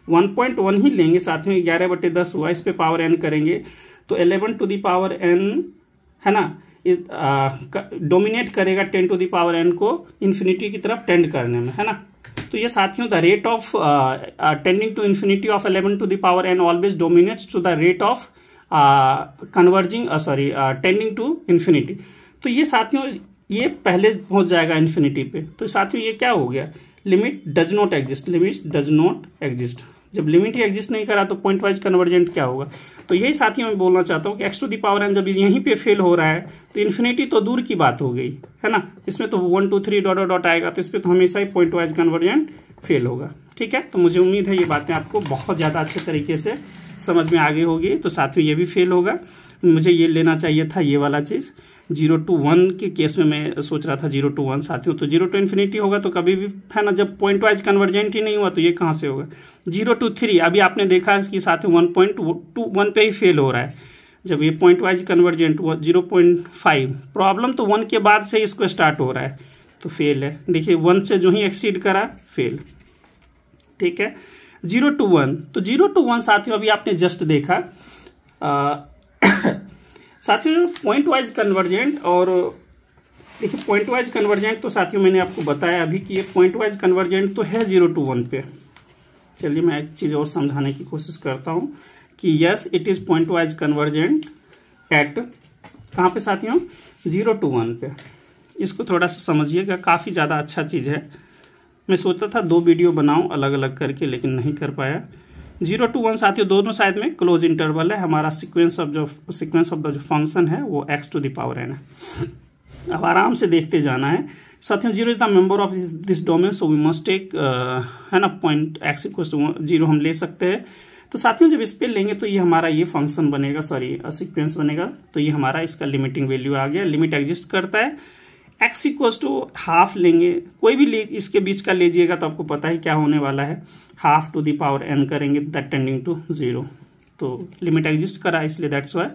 वन पॉइंट वन ही लेंगे साथ में ग्यारह बटे दस हुआ इस पर पावर एन करेंगे तो एलेवन टू दावर एन है ना डोमिनेट करेगा टेन टू दावर एन को इन्फिनिटी की तरफ टेंड करने में है ना तो ये साथियों the rate of tending to infinity of eleven to the power n always dominates to the rate of converging sorry tending to infinity तो ये साथियों ये पहले पहुंच जाएगा इन्फिनिटी पे तो साथियों ये क्या हो गया limit does not exist limit does not exist जब लिमिट ही एग्जिस्ट नहीं करा तो पॉइंट वाइज कन्वर्जेंट क्या होगा तो यही साथियों मैं बोलना चाहता हूँ कि x to the power n जब यहीं पे फेल हो रहा है तो इन्फिनिटी तो दूर की बात हो गई है ना इसमें तो one two three dot dot आएगा तो इस पर तो हमेशा ही पॉइंट वाइज कन्वर्जेंट फेल होगा ठीक है तो मुझे उम्मीद है ये बातें आपको बहुत ज़्यादा अच्छे तरीके से समझ में आ गई होगी तो साथियों ये भी फेल होगा मुझे ये लेना चाहिए था ये वाला चीज़ जीरो टू वन के केस में मैं सोच रहा था जीरो टू वन साथ ही तो जीरो टू इन्फिनिटी होगा तो कभी भी है ना जब पॉइंट वाइज कन्वर्जेंट ही नहीं हुआ तो ये कहाँ से होगा जीरो टू थ्री अभी आपने देखा कि साथ ही वन पॉइंट टू वन पे ही फेल हो रहा है जब ये पॉइंट वाइज कन्वर्जेंट हुआ जीरो पॉइंट फाइव प्रॉब्लम तो वन के बाद से इसको स्टार्ट हो रहा है तो फेल है देखिए वन से जो ही एक्सीड करा फेल ठीक है जीरो टू वन तो जीरो टू वन साथियों अभी आपने जस्ट देखा आ, साथियों पॉइंट वाइज कन्वर्जेंट और देखिए पॉइंट वाइज कन्वर्जेंट तो साथियों मैंने आपको बताया अभी कि ये पॉइंट वाइज कन्वर्जेंट तो है जीरो टू वन पे चलिए मैं एक चीज़ और समझाने की कोशिश करता हूँ कि yes it is pointwise convergent at कहाँ पे साथियों जीरो टू वन पे इसको थोड़ा सा समझिएगा काफ़ी ज़्यादा अच्छा चीज़ है मैं सोचता था दो वीडियो बनाऊं अलग अलग करके लेकिन नहीं कर पाया जीरो टू वन साथियों दोनों साइड में क्लोज इंटरवल है हमारा सीक्वेंस ऑफ जो सीक्वेंस ऑफ द जो फंक्शन है वो एक्स टू दावर एन है अब आराम से देखते जाना है साथियों zero is the member of this domain so we must take है ना पॉइंट एक्स इक्व जीरो हम ले सकते हैं तो साथियों जब इस पे लेंगे तो ये हमारा ये फंक्शन बनेगा सॉरी सिक्वेंस बनेगा तो ये हमारा इसका लिमिटिंग वैल्यू आ गया लिमिट एग्जिस्ट करता है एक्स इक्व टू हाफ लेंगे कोई भी ले इसके बीच का लीजिएगा तो आपको पता ही क्या होने वाला है हाफ टू दावर एन करेंगे दैट टेंडिंग टू जीरो तो लिमिट एग्जिस्ट करा इसलिए दैट्स वाई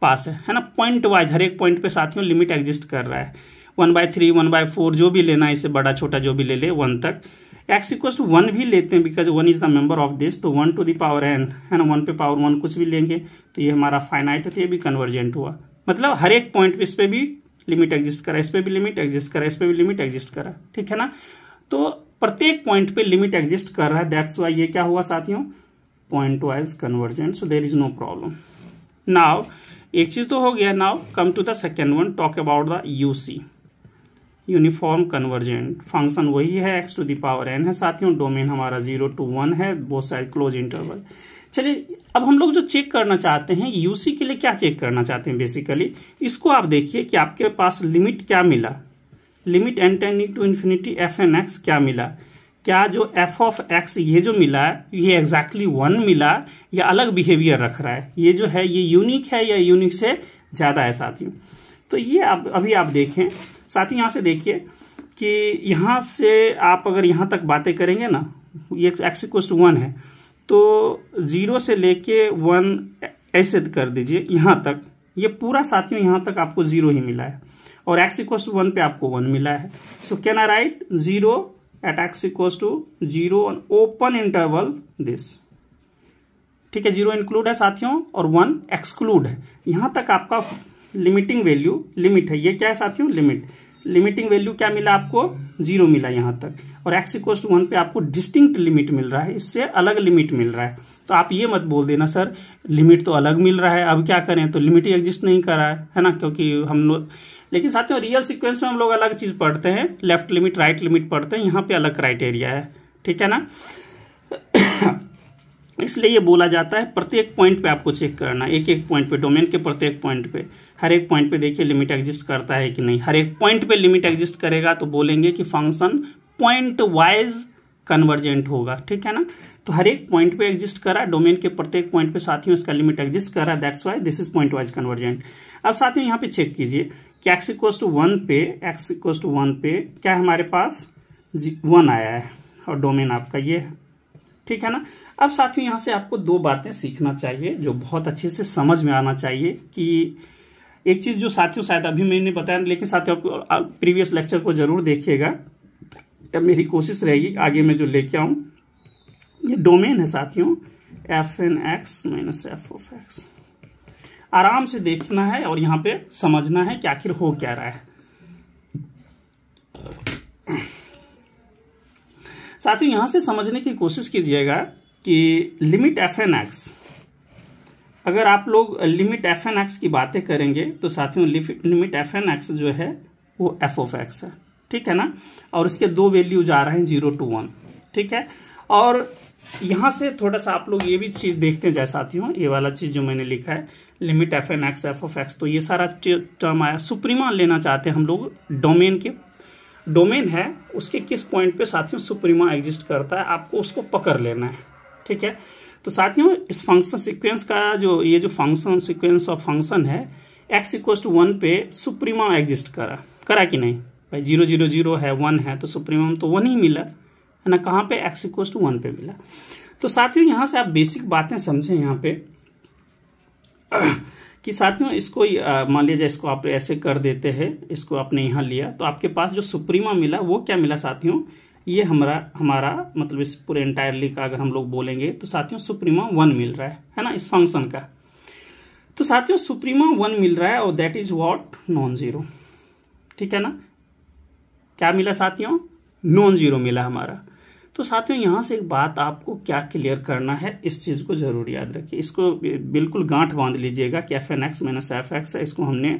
पास है है ना पॉइंट वाइज हर एक पॉइंट पे साथ में लिमिट एग्जिस्ट कर रहा है one by three one by four जो भी लेना है इसे बड़ा छोटा जो भी ले ले वन तक एक्स इक्व टू वन भी लेते हैं because one is the member of this तो वन टू दावर एन है ना वन पे पावर वन कुछ भी लेंगे तो ये हमारा फाइनाइट तो है भी कन्वर्जेंट हुआ मतलब हर एक पॉइंट पे इस पर भी लिमिट एग्जिस्ट करा इस पर भी लिमिट एग्जिस्ट करा इस पर भी लिमिट एग्जिस्ट करा ठीक है ना तो प्रत्येक पॉइंट पे लिमिट एग्जिस्ट कर रहा है दैट्स वाई ये क्या हुआ साथियों pointwise convergent so there is no problem now एक चीज तो हो गया now come to the second one talk about the UC uniform convergent function वही है एक्स टू दावर एन है साथियों डोमेन हमारा जीरो टू वन है बोथ साइड क्लोज इंटरवल चलिए अब हम लोग जो चेक करना चाहते हैं यूसी के लिए क्या चेक करना चाहते हैं बेसिकली इसको आप देखिए कि आपके पास लिमिट क्या मिला limit n tends to infinity F N x क्या मिला क्या जो एफ ऑफ एक्स ये जो मिला ये एग्जैक्टली exactly वन मिला या अलग बिहेवियर रख रहा है ये जो है ये यूनिक है या यूनिक से ज़्यादा है साथियों तो ये आप अभी आप देखें साथ ही यहाँ से देखिए कि यहाँ से आप अगर यहाँ तक बातें करेंगे ना ये एक्स इक्व टू वन है तो ज़ीरो से लेके वन ऐसे कर दीजिए यहाँ तक ये पूरा साथियों यहाँ तक आपको ज़ीरो ही मिला है और एक्स इक्वस टू वन पे आपको वन मिला है so can I write zero at x equals to zero open interval this ठीक है जीरो इंक्लूड है साथियों और वन एक्सक्लूड है यहाँ तक आपका लिमिटिंग वैल्यू लिमिट है ये क्या है साथियों लिमिट लिमिटिंग वैल्यू क्या मिला आपको जीरो मिला यहाँ तक और एक्स इक्व टू वन पे आपको डिस्टिंक्ट लिमिट मिल रहा है इससे अलग लिमिट मिल रहा है तो आप ये मत बोल देना सर लिमिट तो अलग मिल रहा है अब क्या करें तो लिमिट ही एग्जिस्ट नहीं कर रहा है है ना क्योंकि हम लोग लेकिन साथियों रियल सिक्वेंस में हम लोग अलग चीज़ पढ़ते हैं लेफ्ट लिमिट राइट लिमिट पढ़ते हैं यहाँ पे अलग क्राइटेरिया है ठीक है ना इसलिए ये बोला जाता है प्रत्येक पॉइंट पे आपको चेक करना एक एक पॉइंट पे डोमेन के प्रत्येक पॉइंट पे हर एक पॉइंट पे देखिए लिमिट एग्जिस्ट करता है कि नहीं हर एक पॉइंट पे लिमिट एग्जिस्ट करेगा तो बोलेंगे कि फंक्शन पॉइंट वाइज कन्वर्जेंट होगा ठीक है ना तो हर एक पॉइंट पे एग्जिस्ट करा डोमेन के प्रत्येक पॉइंट पे साथियों इसका लिमिट एग्जिस्ट करा that's why this is pointwise convergent अब साथियों यहाँ पे चेक कीजिए कि एक्स इक्वस टू वन पे एक्स इक्वस टू वन पे क्या हमारे पास वन आया है और डोमेन आपका ये है ठीक है ना अब साथियों यहाँ से आपको दो बातें सीखना चाहिए जो बहुत अच्छे से समझ में आना चाहिए कि एक चीज़ जो साथियों शायद अभी मैंने बताया लेकिन साथियों आपको प्रीवियस लेक्चर को जरूर देखिएगा मेरी कोशिश रहेगी आगे मैं जो लेके आऊँ ये डोमेन है साथियों f N x minus F of x आराम से देखना है और यहाँ पे समझना है कि आखिर हो क्या रहा है साथियों यहां से समझने की कोशिश कीजिएगा कि लिमिट एफ एन एक्स अगर आप लोग लिमिट एफ एन एक्स की बातें करेंगे तो साथियों लिमिट एफ एन एक्स जो है वो एफ ऑफ एक्स है ठीक है ना और इसके दो वैल्यूज आ रहे हैं जीरो टू वन ठीक है और यहाँ से थोड़ा सा आप लोग ये भी चीज़ देखते हैं जाए साथियों ये वाला चीज़ जो मैंने लिखा है limit f N x f of x तो ये सारा टर्म आया सुप्रीमा लेना चाहते हैं हम लोग डोमेन के डोमेन है उसके किस पॉइंट पे साथियों सुप्रीमा एग्जिस्ट करता है आपको उसको पकड़ लेना है ठीक है तो साथियों इस फंक्शन सिक्वेंस का जो ये जो फंक्शन सिक्वेंस ऑफ फंक्शन है एक्स इक्वस टू वन पे सुप्रीमा एग्जिस्ट करा करा कि नहीं भाई जीरो जीरो जीरो है वन है तो सुप्रीमम तो वन ही मिला है ना कहाँ पे एक्स इक्वस टू वन पे मिला तो साथियों यहाँ से आप बेसिक बातें समझें यहाँ पे कि साथियों इसको मान लीजिए इसको आप ऐसे कर देते हैं इसको आपने यहाँ लिया तो आपके पास जो सुप्रीमा मिला वो क्या मिला साथियों ये हमारा हमारा मतलब इस पूरे इंटायरली का अगर हम लोग बोलेंगे तो साथियों सुप्रीमा वन मिल रहा है है ना इस फंक्शन का तो साथियों सुप्रीमा वन मिल रहा है और that is what non zero ठीक है ना क्या मिला साथियों नॉन जीरो मिला हमारा तो साथियों यहां से एक बात आपको क्या क्लियर करना है इस चीज़ को जरूर याद रखिए इसको बिल्कुल गांठ बांध लीजिएगा कि f N x minus f x है इसको हमने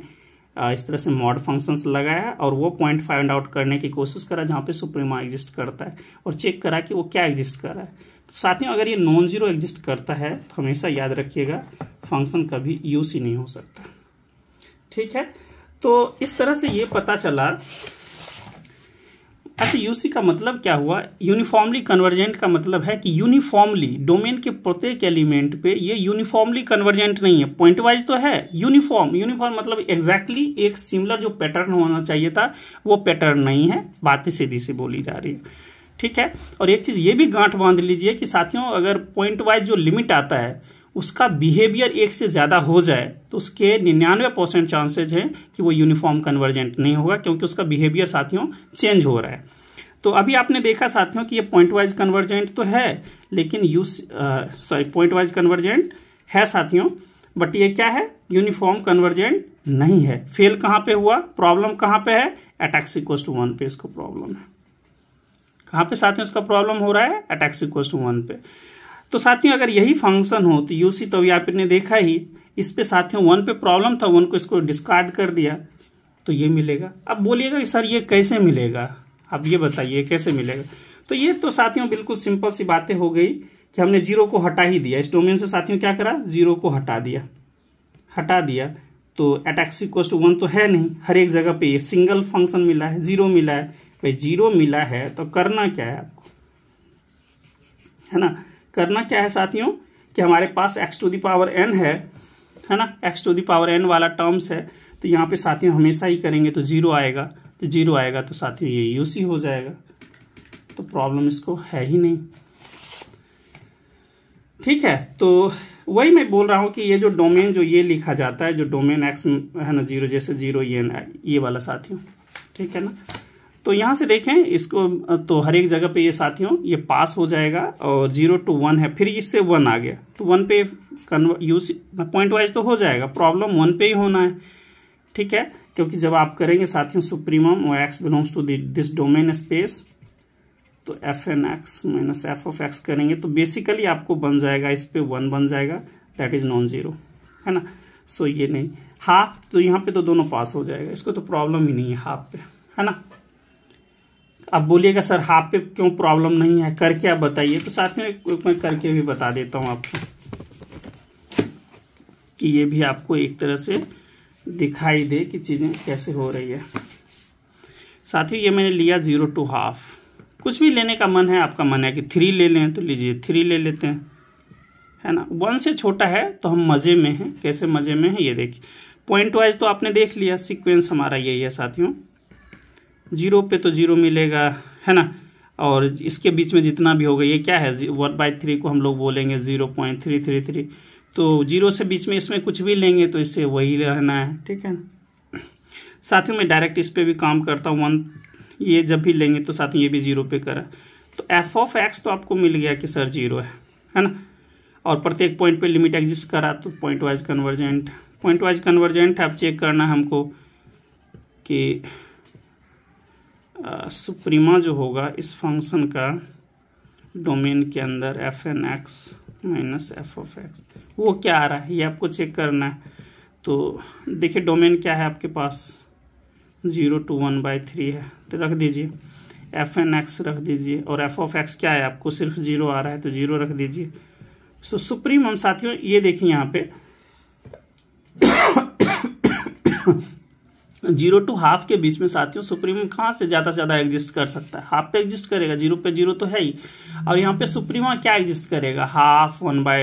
इस तरह से मॉड फंक्शंस लगाया और वो पॉइंट फाइंड आउट करने की कोशिश करा जहाँ पे सुप्रीमा एग्जिस्ट करता है और चेक करा कि वो क्या एग्जिस्ट कर रहा है तो साथियों अगर ये नॉन जीरो एग्जिस्ट करता है तो हमेशा याद रखिएगा फंक्शन कभी यूज ही नहीं हो सकता ठीक है तो इस तरह से ये पता चला अच्छा यूसी का मतलब क्या हुआ यूनिफॉर्मली कन्वर्जेंट का मतलब है कि यूनिफॉर्मली डोमेन के प्रत्येक एलिमेंट पे ये यूनिफॉर्मली कन्वर्जेंट नहीं है पॉइंट वाइज तो है यूनिफॉर्म यूनिफॉर्म मतलब एग्जैक्टली exactly एक सिमिलर जो पैटर्न होना चाहिए था वो पैटर्न नहीं है बातें सीधी सी बोली जा रही है ठीक है और एक चीज ये भी गांठ बांध लीजिए कि साथियों अगर पॉइंट वाइज जो लिमिट आता है उसका बिहेवियर एक से ज़्यादा हो जाए तो उसके निन्यानवे परसेंट चांसेज हैं कि वो यूनिफॉर्म कन्वर्जेंट नहीं होगा क्योंकि उसका बिहेवियर साथियों चेंज हो रहा है तो अभी आपने देखा साथियों कि ये पॉइंट वाइज कन्वर्जेंट तो है लेकिन you sorry pointwise convergent है साथियों बट ये क्या है यूनिफॉर्म कन्वर्जेंट नहीं है फेल कहां पे हुआ प्रॉब्लम कहां पे है अटैक्स इक्व टू वन पे इसको प्रॉब्लम है कहां पे साथियों इसका प्रॉब्लम हो रहा है अटैक्स इक्व टू वन पे तो साथियों अगर यही फंक्शन हो तो यूसी तो अभी आपने देखा ही इस पे साथियों वन पे प्रॉब्लम था वन को इसको डिस्कार्ड कर दिया तो ये मिलेगा अब बोलिएगा कि सर ये कैसे मिलेगा अब ये बताइए कैसे मिलेगा तो ये तो साथियों बिल्कुल सिंपल सी बातें हो गई कि हमने जीरो को हटा ही दिया इस डोमेन से साथियों क्या करा जीरो को हटा दिया हटा दिया तो एट एक्स टू वन तो है नहीं हर एक जगह पे ये सिंगल फंक्शन मिला है जीरो मिला है भाई जीरो मिला है तो करना क्या है आपको है ना करना क्या है साथियों कि हमारे पास एक्स टू दावर एन है है ना एक्स टू दावर एन वाला टर्म्स है तो यहाँ पे साथियों हमेशा ही करेंगे तो जीरो आएगा तो जीरो आएगा तो साथियों ये यूसी हो जाएगा तो प्रॉब्लम इसको है ही नहीं ठीक है तो वही मैं बोल रहा हूँ कि ये जो डोमेन जो ये लिखा जाता है जो डोमेन एक्स है ना जीरो जैसे जीरो ये ये वाला साथियों ठीक है ना तो यहां से देखें इसको तो हर एक जगह पे ये साथियों ये पास हो जाएगा और जीरो टू वन है फिर इससे वन आ गया तो वन पे यूज पॉइंट वाइज तो हो जाएगा प्रॉब्लम वन पे ही होना है ठीक है क्योंकि जब आप करेंगे साथियों सुप्रीमम और x belongs to this domain space तो f N x minus F of x करेंगे तो बेसिकली आपको बन जाएगा इस पे वन बन जाएगा दैट इज नॉन जीरो है ना सो so, ये नहीं हाफ तो यहाँ पे तो दोनों पास हो जाएगा इसको तो प्रॉब्लम ही नहीं है हाफ पे है ना अब बोलिएगा सर हाफ पे क्यों प्रॉब्लम नहीं है करके आप बताइए तो साथ में मैं करके भी बता देता हूं आपको कि ये भी आपको एक तरह से दिखाई दे कि चीज़ें कैसे हो रही है साथ ही ये मैंने लिया ज़ीरो टू हाफ कुछ भी लेने का मन है आपका मन है कि थ्री ले लें तो लीजिए थ्री ले लेते हैं है ना वन से छोटा है तो हम मज़े में हैं कैसे मज़े में हैं ये देखिए पॉइंट वाइज तो आपने देख लिया सीक्वेंस हमारा यही है साथियों जीरो पे तो जीरो मिलेगा है ना और इसके बीच में जितना भी होगा ये क्या है वन बाई थ्री को हम लोग बोलेंगे zero point three three three तो जीरो से बीच में इसमें कुछ भी लेंगे तो इससे वही रहना है ठीक है ना साथ ही मैं डायरेक्ट इस पर भी काम करता हूँ वन ये जब भी लेंगे तो साथ ही ये भी जीरो पे करा तो एफ ऑफ एक्स तो आपको मिल गया कि सर जीरो है है ना और प्रत्येक पॉइंट पे लिमिट एग्जिस्ट करा तो pointwise convergent pointwise convergent आप चेक करना हमको कि सुप्रीमा जो होगा इस फंक्शन का डोमेन के अंदर f N x minus F of x वो क्या आ रहा है ये आपको चेक करना है तो देखिए डोमेन क्या है आपके पास zero to one by three है तो रख दीजिए एफ एन एक्स रख दीजिए और एफ ऑफ एक्स क्या है आपको सिर्फ जीरो आ रहा है तो जीरो रख दीजिए सो सुप्रीम हम साथियों ये देखिए यहाँ पे जीरो टू हाफ के बीच में साथियों सुप्रीम कहाँ से ज़्यादा से ज़्यादा एग्जिस्ट कर सकता है हाफ पे एग्जिस्ट करेगा जीरो पे जीरो तो है ही और यहाँ पे सुप्रीमा क्या एग्जिस्ट करेगा हाफ वन बाय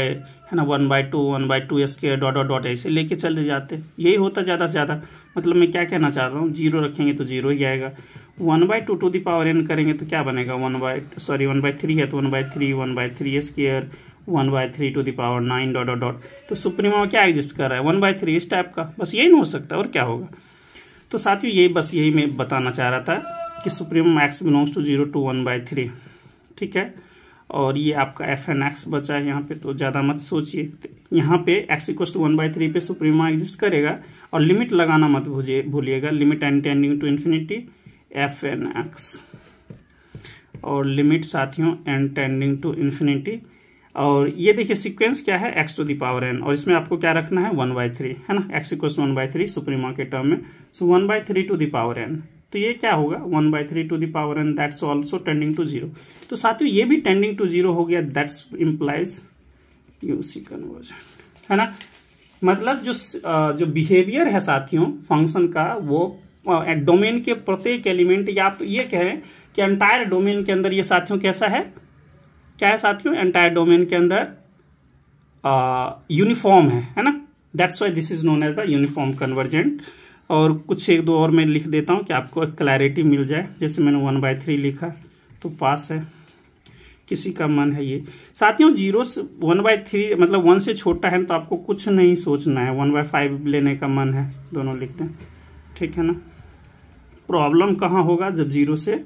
है ना one by two one by two s k dot dot dot ऐसे लेके चले जाते यही होता ज़्यादा से ज़्यादा मतलब मैं क्या कहना चाह रहा हूँ जीरो रखेंगे तो जीरो ही आएगा one by two to the power n करेंगे तो क्या बनेगा one by sorry one by three है तो one by three one by three square one by three to the power nine dot dot dot तो सुप्रीमा क्या एग्जिस्ट कर रहा है वन बाय थ्री इस टाइप का बस यही नहीं हो सकता और क्या होगा तो साथियों यही बस यही मैं बताना चाह रहा था कि supreme max belongs to zero to one by three ठीक है और ये आपका एफ एन एक्स बचा है यहाँ पे तो ज़्यादा मत सोचिए तो यहाँ पे x equal to one by three पे सुप्रीमा एग्जिस्ट करेगा और लिमिट लगाना मत भूलिएगा limit and tending to infinity F N x और लिमिट साथियों एंड टेंडिंग टू इन्फिनिटी और ये देखिए सीक्वेंस क्या है x to the power N और इसमें आपको क्या रखना है वन बाई थ्री है ना x equal one by three suprema के टर्म में so one by three to the power n तो ये क्या होगा one by three to the power n that's also tending to zero तो साथियों ये भी टेंडिंग टू जीरो हो गया that's implies U C conversion है ना मतलब जो जो बिहेवियर है साथियों फंक्शन का वो डोमेन के प्रत्येक एलिमेंट या आप ये कहें कि एंटायर डोमेन के अंदर ये साथियों कैसा है क्या है साथियों एंटायर डोमेन के अंदर यूनिफॉर्म है है ना that's why this is known as the uniform convergent और कुछ एक दो और मैं लिख देता हूँ कि आपको एक क्लैरिटी मिल जाए जैसे मैंने वन बाय थ्री लिखा तो पास है किसी का मन है ये साथियों जीरो से वन बाय थ्री मतलब वन से छोटा है तो आपको कुछ नहीं सोचना है वन बाय फाइव लेने का मन है दोनों लिखते हैं ठीक है ना प्रॉब्लम कहाँ होगा जब जीरो से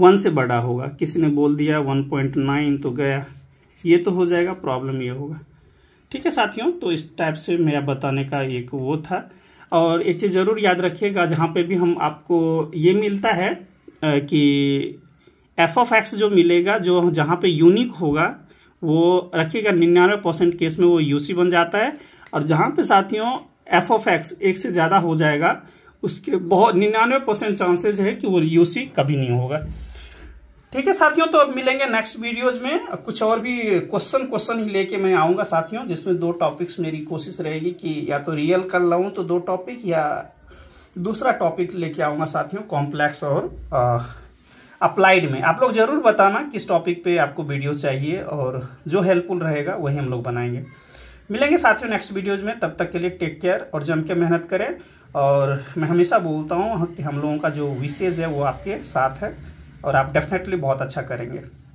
वन से बड़ा होगा किसी ने बोल दिया वन पॉइंट नाइन तो गया ये तो हो जाएगा प्रॉब्लम ये होगा ठीक है साथियों तो इस टाइप से मेरा बताने का एक वो था और एक चीज़ ज़रूर याद रखिएगा जहाँ पे भी हम आपको ये मिलता है कि एफ ऑफ एक्स जो मिलेगा जो जहाँ पे यूनिक होगा वो रखिएगा निन्यानवे परसेंट केस में वो यूसी बन जाता है और जहाँ पे साथियों एफ ऑफ एक्स एक से ज़्यादा हो जाएगा उसके बहुत निन्यानवे परसेंट चांसेज है कि वो यूसी कभी नहीं होगा ठीक है साथियों तो अब मिलेंगे नेक्स्ट वीडियोज में कुछ और भी क्वेश्चन क्वेश्चन ही लेके मैं आऊंगा साथियों जिसमें दो टॉपिक्स मेरी कोशिश रहेगी कि या तो रियल कर लाऊं तो दो टॉपिक या दूसरा टॉपिक लेके आऊंगा साथियों कॉम्प्लेक्स और अप्लाइड में आप लोग जरूर बताना किस टॉपिक पे आपको वीडियो चाहिए और जो हेल्पफुल रहेगा वही हम लोग बनाएंगे मिलेंगे साथियों नेक्स्ट वीडियोज में तब तक के लिए टेक केयर और जम के मेहनत करें और मैं हमेशा बोलता हूँ कि हम लोगों का जो विशेज है वो आपके साथ है और आप डेफिनेटली बहुत अच्छा करेंगे